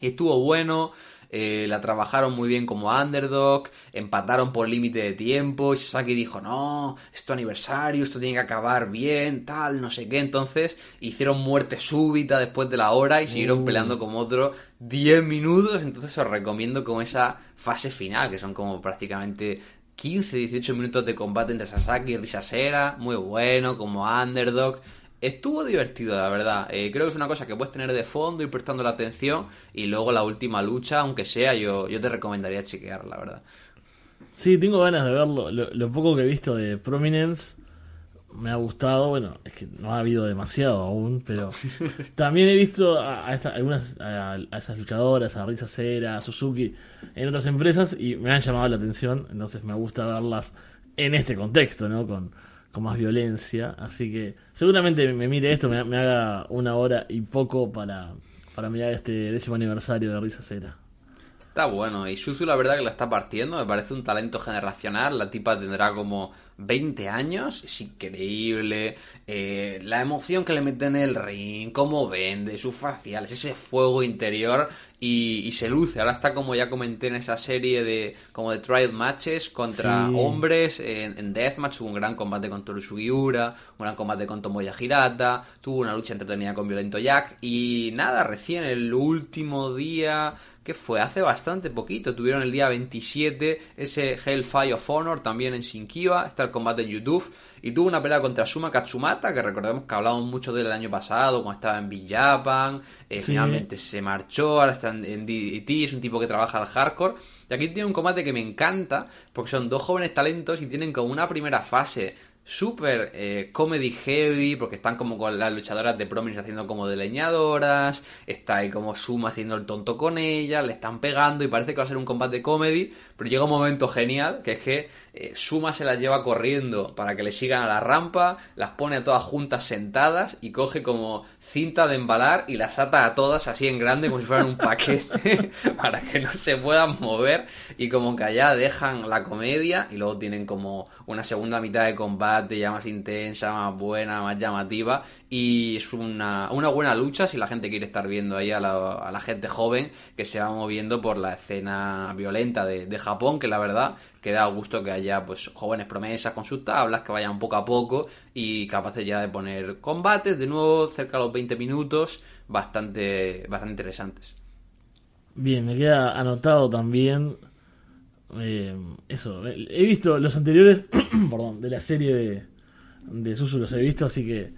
S1: Y estuvo bueno, eh, la trabajaron muy bien como underdog, empataron por límite de tiempo, y Sasaki dijo, no, esto aniversario, esto tiene que acabar bien, tal, no sé qué, entonces hicieron muerte súbita después de la hora y siguieron uh. peleando como otro 10 minutos, entonces os recomiendo como esa fase final, que son como prácticamente 15, 18 minutos de combate entre Sasaki y Risasera, muy bueno, como underdog. Estuvo divertido, la verdad. Eh, creo que es una cosa que puedes tener de fondo, y prestando la atención y luego la última lucha, aunque sea, yo, yo te recomendaría chequear,
S2: la verdad. Sí, tengo ganas de verlo. Lo, poco que he visto de Prominence me ha gustado. Bueno, es que no ha habido demasiado aún, pero también he visto a, algunas, a, esas luchadoras, a Risa a Suzuki, en otras empresas y me han llamado la atención. Entonces me gusta verlas en este contexto, ¿no? Con, con más violencia. Así que seguramente me mire esto, me, haga una hora y poco para, para mirar este décimo aniversario de Risa Cera.
S1: Está bueno. Y Suzu la verdad que la está partiendo. Me parece un talento generacional. La tipa tendrá como 20 años. Es increíble. Eh, la emoción que le mete en el ring. Cómo vende. Sus faciales. Ese fuego interior. Y, se luce. Ahora está como ya comenté en esa serie de como de trial matches contra hombres. En, Deathmatch hubo un gran combate con Toru Un gran combate con Tomoya Hirata. Tuvo una lucha entretenida con Violento Jack. Y nada, recién el último día que fue hace bastante poquito. Tuvieron el día 27 ese Hellfire of Honor también en Shinkiba, está el combate en YouTube, y tuvo una pelea contra Suma Katsumata, que recordemos que hablamos mucho del año pasado, cuando estaba en Big eh, finalmente se marchó, ahora está en, en DDT, es un tipo que trabaja al hardcore. Y aquí tiene un combate que me encanta, porque son dos jóvenes talentos y tienen como una primera fase súper eh, comedy heavy, porque están como con las luchadoras de Promis haciendo como de leñadoras, está ahí como Suma haciendo el tonto con ellas le están pegando y parece que va a ser un combate comedy, pero llega un momento genial, que es que eh, Suma se las lleva corriendo para que le sigan a la rampa, las pone a todas juntas sentadas y coge como cinta de embalar y las ata a todas así en grande como si fueran un paquete para que no se puedan mover y como que allá dejan la comedia y luego tienen como una segunda mitad de combate ya más intensa, más buena, más llamativa. Y es una, una buena lucha si la gente quiere estar viendo ahí a la, gente joven que se va moviendo por la escena violenta de, Japón, que la verdad que da gusto que haya pues jóvenes promesas con sus tablas, que vayan poco a poco y capaces ya de poner combates de nuevo cerca de los 20 minutos, bastante, bastante interesantes.
S2: Bien, me queda anotado también eh, eso, he visto los anteriores, de la serie de, de Susu, los he visto, así que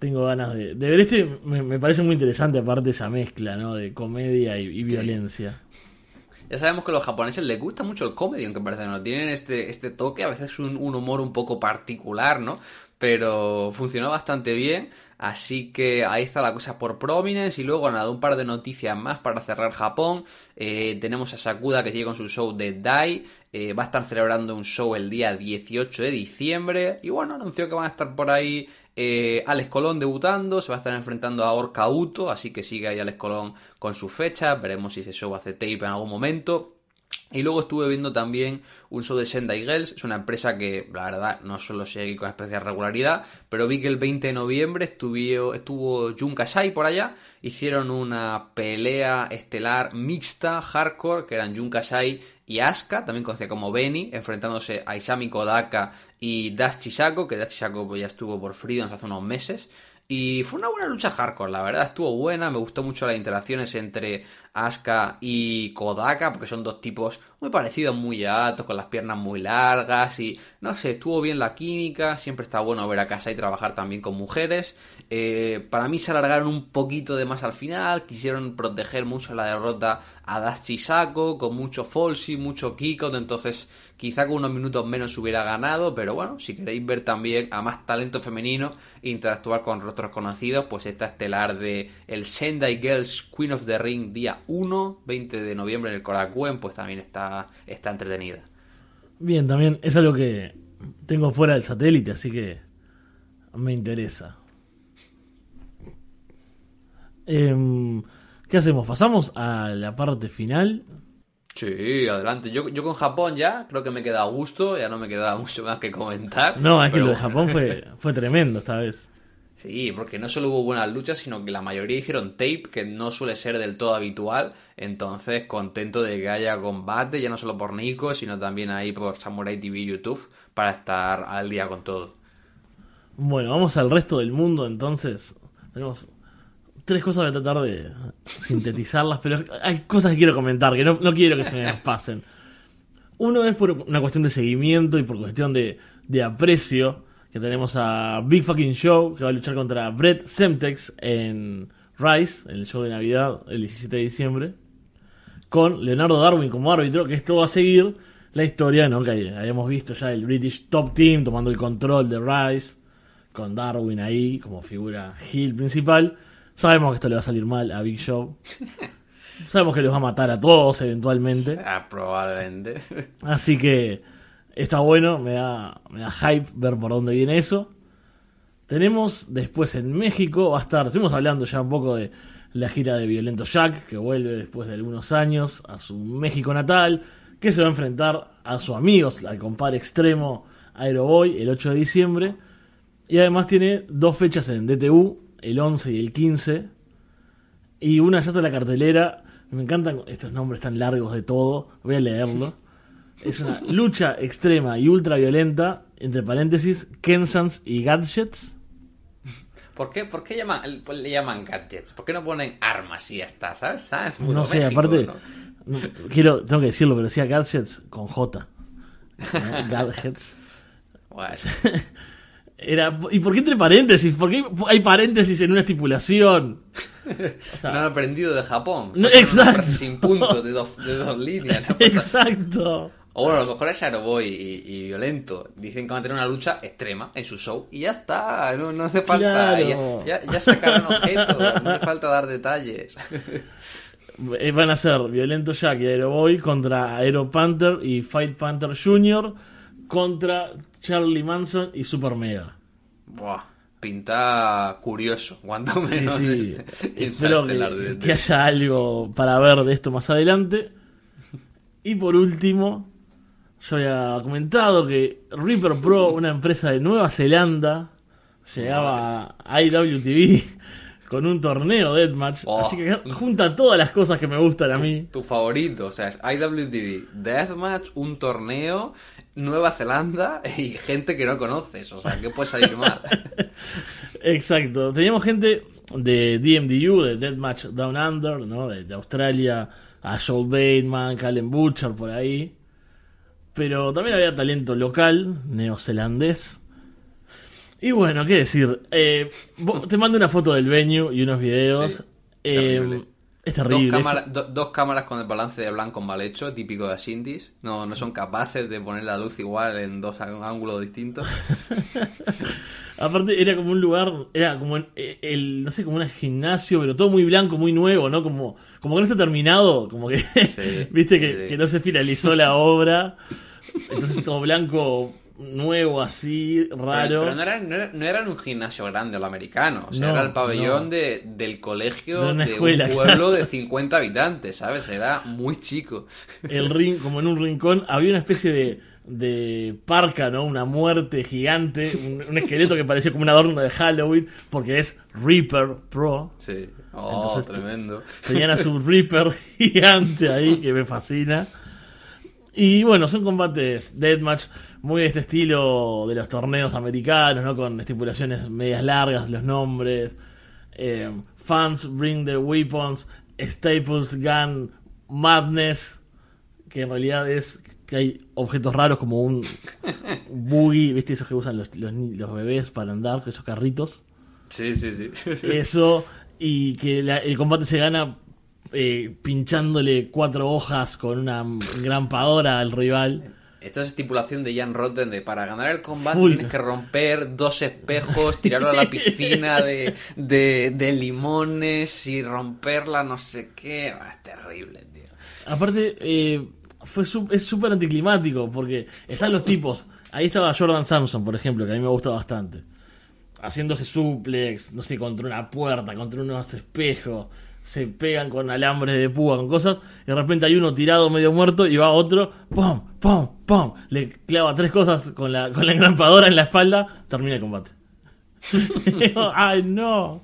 S2: tengo ganas de, ver este. Me, parece muy interesante, aparte, esa mezcla, De comedia y, violencia.
S1: Ya sabemos que a los japoneses les gusta mucho el comedy, aunque parece no tienen este, este toque, a veces un, un humor un poco particular, ¿no? Pero funcionó bastante bien. Así que ahí está la cosa por Prominence. Y luego, nada, un par de noticias más para cerrar Japón. Eh, tenemos a Sakuda que llega con su show de Dai. Eh, va a estar celebrando un show el día 18 de diciembre. Y bueno, anunció que van a estar por ahí eh, Alex Colón debutando, se va a estar enfrentando a Orcauto, así que sigue ahí Alex Colón con su fecha, veremos si ese show hace tape en algún momento. Y luego estuve viendo también un show de Sendai Girls, es una empresa que la verdad no solo seguir con especial regularidad, pero vi que el 20 de noviembre estuvo, estuvo Jun Kasai por allá, hicieron una pelea estelar mixta, hardcore, que eran Jun Kasai y Asuka, también conocida como Benny, enfrentándose a Isami Kodaka y Dash que Dash Chisako pues, ya estuvo por Freedom hace unos meses, y fue una buena lucha hardcore, la verdad estuvo buena, me gustó mucho las interacciones entre Asuka y Kodaka, porque son dos tipos muy parecidos, muy altos, con las piernas muy largas y no sé, estuvo bien la química, siempre está bueno ver a casa y trabajar también con mujeres. Eh, para mí se alargaron un poquito de más al final, quisieron proteger mucho la derrota a Dachi Sako, con mucho falsi, mucho Kiko, entonces Quizá con unos minutos menos hubiera ganado, pero bueno, si queréis ver también a más talento femenino interactuar con rostros conocidos, pues esta estelar de el Sendai Girls Queen of the Ring día 1, 20 de noviembre en el Korakuen, pues también está, está
S2: entretenida. Bien, también es algo que tengo fuera del satélite, así que me interesa. Em, ¿Qué hacemos? ¿Pasamos a la parte final?
S1: Sí, adelante. Yo, yo con Japón ya creo que me queda a gusto, ya no me queda mucho más que comentar. No, es que lo de
S2: Japón fue, fue tremendo esta vez.
S1: Sí, porque no solo hubo buenas luchas, sino que la mayoría hicieron tape, que no suele ser del todo habitual. Entonces, contento de que haya combate, ya no solo por Nico, sino también ahí por Samurai TV y YouTube, para estar al día con todo.
S2: Bueno, vamos al resto del mundo entonces. Tenemos tres cosas, voy a tratar de sintetizarlas, pero hay cosas que quiero comentar, que no, quiero que se me pasen. Uno es por una cuestión de seguimiento y por cuestión de, aprecio, que tenemos a Big Fucking Show, que va a luchar contra Brett Semtex en Rise, en el show de Navidad, el 17 de diciembre, con Leonardo Darwin como árbitro, que esto va a seguir la historia, ¿no? Que habíamos visto ya el British Top Team tomando el control de Rise, con Darwin ahí como figura heel principal. Sabemos que esto le va a salir mal a Big Show. Sabemos que los va a matar a todos eventualmente. Ah, probablemente. Así que está bueno, me da, da hype ver por dónde viene eso. Tenemos después en México, va a estar, estuvimos hablando ya un poco de la gira de Violento Jack, que vuelve después de algunos años a su México natal, que se va a enfrentar a sus amigos, al compadre extremo Aeroboy, el 8 de diciembre. Y además tiene dos fechas en DTU, el 11 y el 15. Y una ya está la cartelera. Me encantan estos nombres tan largos de todo. Voy a leerlo. Es una lucha extrema y ultra violenta. entre paréntesis, Kensans y Gadgets.
S1: ¿Por qué, le llaman gadgets? ¿Por qué no ponen armas y ya está? ¿Sabes? no sé, aparte.
S2: Quiero, tengo que decirlo, pero decía gadgets con J. Gadgets. Era, ¿Y por qué entre paréntesis? ¿Por qué hay paréntesis en una estipulación? no han aprendido de Japón. exacto. Sin puntos de dos, líneas. exacto.
S1: O bueno, a lo mejor es Aeroboy y, violento. Dicen que van a tener una lucha extrema en su show y ya está.
S2: No, hace falta. Ya, ya, sacaron objetos. No
S1: hace falta dar detalles.
S2: Eh, van a ser Violento Jack y Aeroboy contra Aero Panther y Fight Panther Jr contra Charlie Manson y Super Mega.
S1: Buah, pinta curioso, cuanto menos. Sí, este, Espero que,
S2: haya algo para ver de esto más adelante. Y por último, yo había comentado que Reaper Pro, una empresa de Nueva Zelanda, llegaba a IWTV con un torneo Deathmatch. Oh. Así que junta todas las cosas que me gustan a mí. Tu, tu favorito, o sea, es IWTV, Deathmatch,
S1: un torneo Nueva Zelanda y gente que no conoces. O sea, ¿qué puede salir mal?
S2: Exacto. Teníamos gente de DMDU, de Deathmatch Down Under, ¿no? De, Australia, a Joel Bateman, Callum Butcher, por ahí. Pero también había talento local, neozelandés. Y bueno, qué decir. Eh, te mando una foto del venue y unos videos. Dos,
S1: cámaras con el balance de blanco mal hecho, típico de Asindis No,
S2: no son capaces de poner la luz igual en dos ángulos distintos. Aparte, era como un lugar, era como el, no sé, como un gimnasio, pero todo muy blanco, muy nuevo, ¿no? Como, como que no está terminado, como que, viste, que no se finalizó la obra. Entonces todo blanco nuevo así, raro. Pero, no,
S1: era no, un gimnasio grande lo americano, era el pabellón del colegio de, un pueblo de
S2: 50 habitantes, ¿sabes? Era muy chico. El ring, como en un rincón, había una especie de, de parca, ¿no? Una muerte gigante, un, esqueleto que parecía como un adorno de Halloween, porque es Reaper Pro. Sí. Oh, tremendo. Tenían a su Reaper gigante ahí que me fascina. Y bueno, son combates deathmatch muy de este estilo de los torneos americanos, ¿no? Con estipulaciones medias largas, los nombres. Eh, fans bring the weapons, staples gun madness, que en realidad es que hay objetos raros como un buggy, ¿viste? Esos que usan los, los, bebés para andar, esos carritos. Sí, sí, sí. Eso, y que el combate se gana eh, pinchándole cuatro hojas con una grampadora al rival.
S1: Esta es estipulación de Jan Rotten de para ganar el combate tienes que romper dos espejos, tirarlo a la piscina de, de, limones y romperla no sé
S2: qué. Ah, es terrible, tío. Aparte, eh, fue es súper anticlimático porque están los tipos. Ahí estaba Jordan Samson, por ejemplo, que a mí me gusta bastante. Haciéndose suplex, no sé, contra una puerta, contra unos espejos se pegan con alambres de púa, con cosas, y de repente hay uno tirado medio muerto y va otro, ¡pum! ¡pum! ¡pum! Le clava tres cosas con la, con engrampadora en la espalda, termina el combate. ¡Ay, no!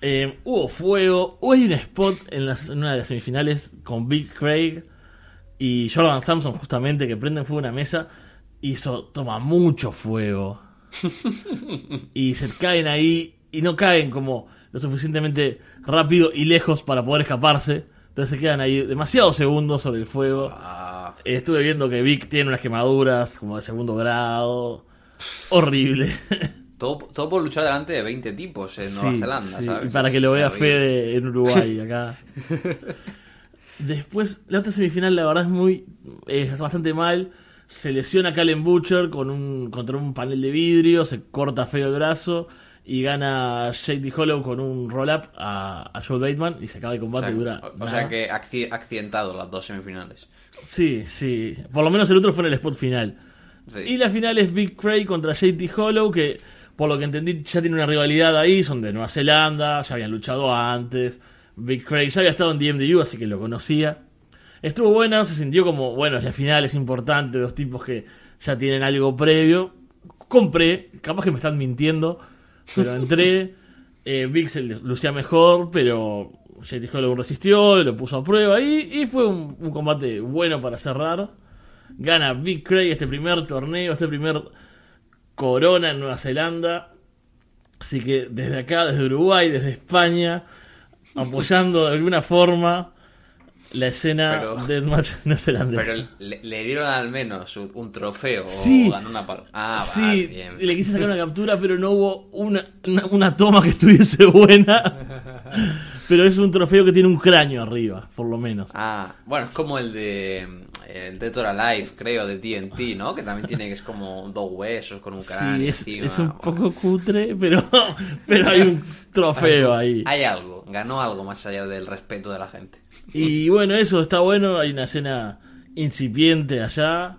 S2: Em, hubo fuego, hubo un spot en, una de las semifinales con Big Craig y Jordan Samson, justamente, que prenden fuego a una mesa, eso toma mucho fuego. y se caen ahí y no caen como lo suficientemente rápido y lejos para poder escaparse. Entonces se quedan ahí demasiados segundos sobre el fuego. Ah. Eh, estuve viendo que Vic tiene unas quemaduras como de segundo grado. Horrible.
S1: Todo, por luchar delante de 20 tipos en Nueva Zelanda, Y para que lo vea
S2: Fede en Uruguay, acá. Después, la otra semifinal, la verdad, es muy. Eh, es bastante mal. Se lesiona a Calen Butcher con un, contra un panel de vidrio, se corta feo el brazo y gana JT Hollow con un roll-up a, Joel Bateman y se acaba el combate y dura. O, sea que accidentado las dos semifinales. Sí, sí. Por lo menos el otro fue en el spot final. Y la final es Big Cray contra JT Hollow, que por lo que entendí ya tiene una rivalidad ahí, son de Nueva Zelanda, ya habían luchado antes. Big Cray ya había estado en DMDU, así que lo conocía. Estuvo buena, se sintió como, bueno, la final, es importante, dos tipos que ya tienen algo previo. Compré, capaz que me están mintiendo, pero entré, eh, Vixel lucía mejor, pero J.T. Hollow resistió, lo puso a prueba y, fue un, combate bueno para cerrar. Gana Big Cray este primer torneo, este primer corona en Nueva Zelanda. Así que desde acá, desde Uruguay, desde España, apoyando de alguna forma la escena pero, es el neozelandés. Pero
S1: le, dieron al menos un trofeo sí, o ganó una Ah, sí, le quise sacar una
S2: captura, pero no hubo una, una, toma que estuviese buena. Pero es un trofeo que tiene un cráneo arriba, por lo menos. Ah,
S1: bueno, es como el de mm, el Life, creo, de TNT, ¿no? Que también tiene que es como dos huesos con un cráneo. Sí, es, un
S2: poco cutre, pero, pero hay un trofeo ahí. Hay
S1: algo ganó algo más allá del respeto de la gente.
S2: Y bueno, eso está bueno, hay una escena incipiente allá,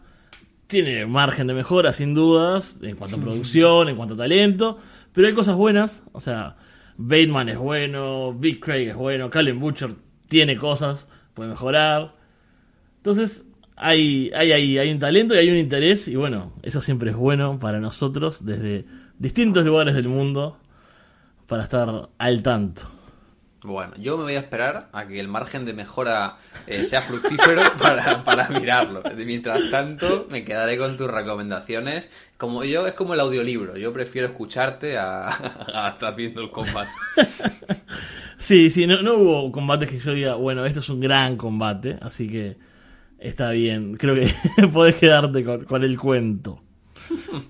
S2: tiene margen de mejora sin dudas, en cuanto a producción, en cuanto a talento, pero hay cosas buenas, o sea, Bateman es bueno, Big Craig es bueno, Callum Butcher tiene cosas, puede mejorar. Entonces, hay, hay, hay, hay un talento y hay un interés, y bueno, eso siempre es bueno para nosotros desde distintos lugares del mundo para estar al tanto.
S1: Bueno, yo me voy a esperar a que el margen de mejora eh, sea fructífero para, mirarlo. Mientras tanto, me quedaré con tus recomendaciones. Como yo, es como el audiolibro. Yo prefiero escucharte a, estar viendo el combate.
S2: Sí, sí, no, no, hubo combates que yo diga, bueno, esto es un gran combate, así que está bien. Creo que puedes quedarte con, el cuento.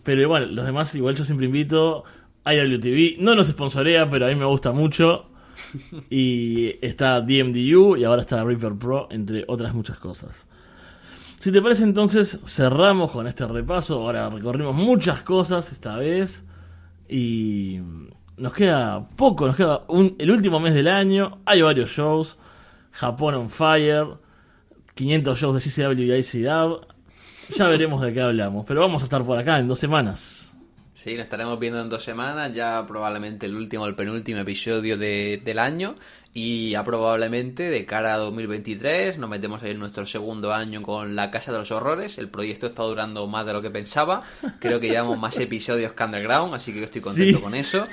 S2: Pero igual, los demás, igual yo siempre invito. a IWTV no nos sponsorea, pero a mí me gusta mucho. y está DMDU y ahora está Reaper Pro, entre otras muchas cosas. Si te parece entonces, cerramos con este repaso. Ahora recorrimos muchas cosas esta vez. Y nos queda poco, nos queda el último mes del año. Hay varios shows. Japón on Fire. 500 shows de GCW y ICW. Ya veremos de qué hablamos. Pero vamos a estar por acá en dos semanas.
S1: Sí, nos estaremos viendo en dos semanas, ya probablemente el último, o el penúltimo episodio del año. Y ya probablemente de cara a 2023 nos metemos ahí en nuestro segundo año con La Casa de los Horrores. El proyecto está durando más de lo que pensaba. Creo que llevamos más episodios que Underground, así que estoy contento con eso.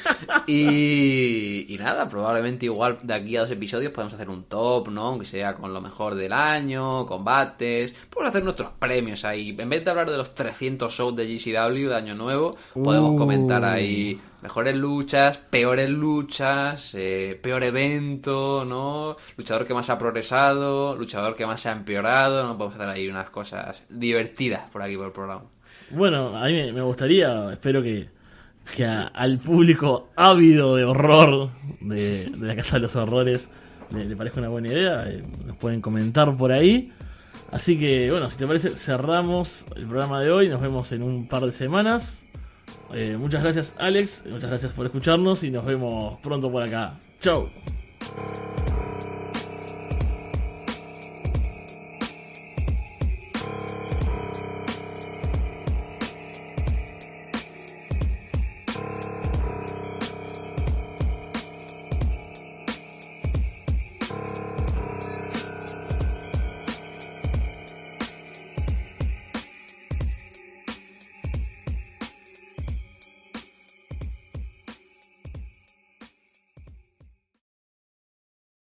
S1: Y, nada, probablemente igual de aquí a dos episodios podemos hacer un top, ¿no? Aunque sea con lo mejor del año, combates. Podemos hacer nuestros premios ahí. En vez de hablar de los 300 shows de GCW de Año Nuevo, podemos uh. comentar ahí Mejores luchas, peores luchas, eh, peor evento, ¿no? Luchador que más ha progresado, luchador que más se ha empeorado, ¿no? Podemos hacer ahí unas cosas divertidas por aquí, por el programa.
S2: Bueno, a mí me gustaría, espero que, al público ávido de horror de, la Casa de los Horrores le, parezca una buena idea, eh, nos pueden comentar por ahí. Así que, bueno, si te parece, cerramos el programa de hoy, nos vemos en un par de semanas. Eh, muchas gracias Alex, muchas gracias por escucharnos y nos vemos pronto por acá. Chao.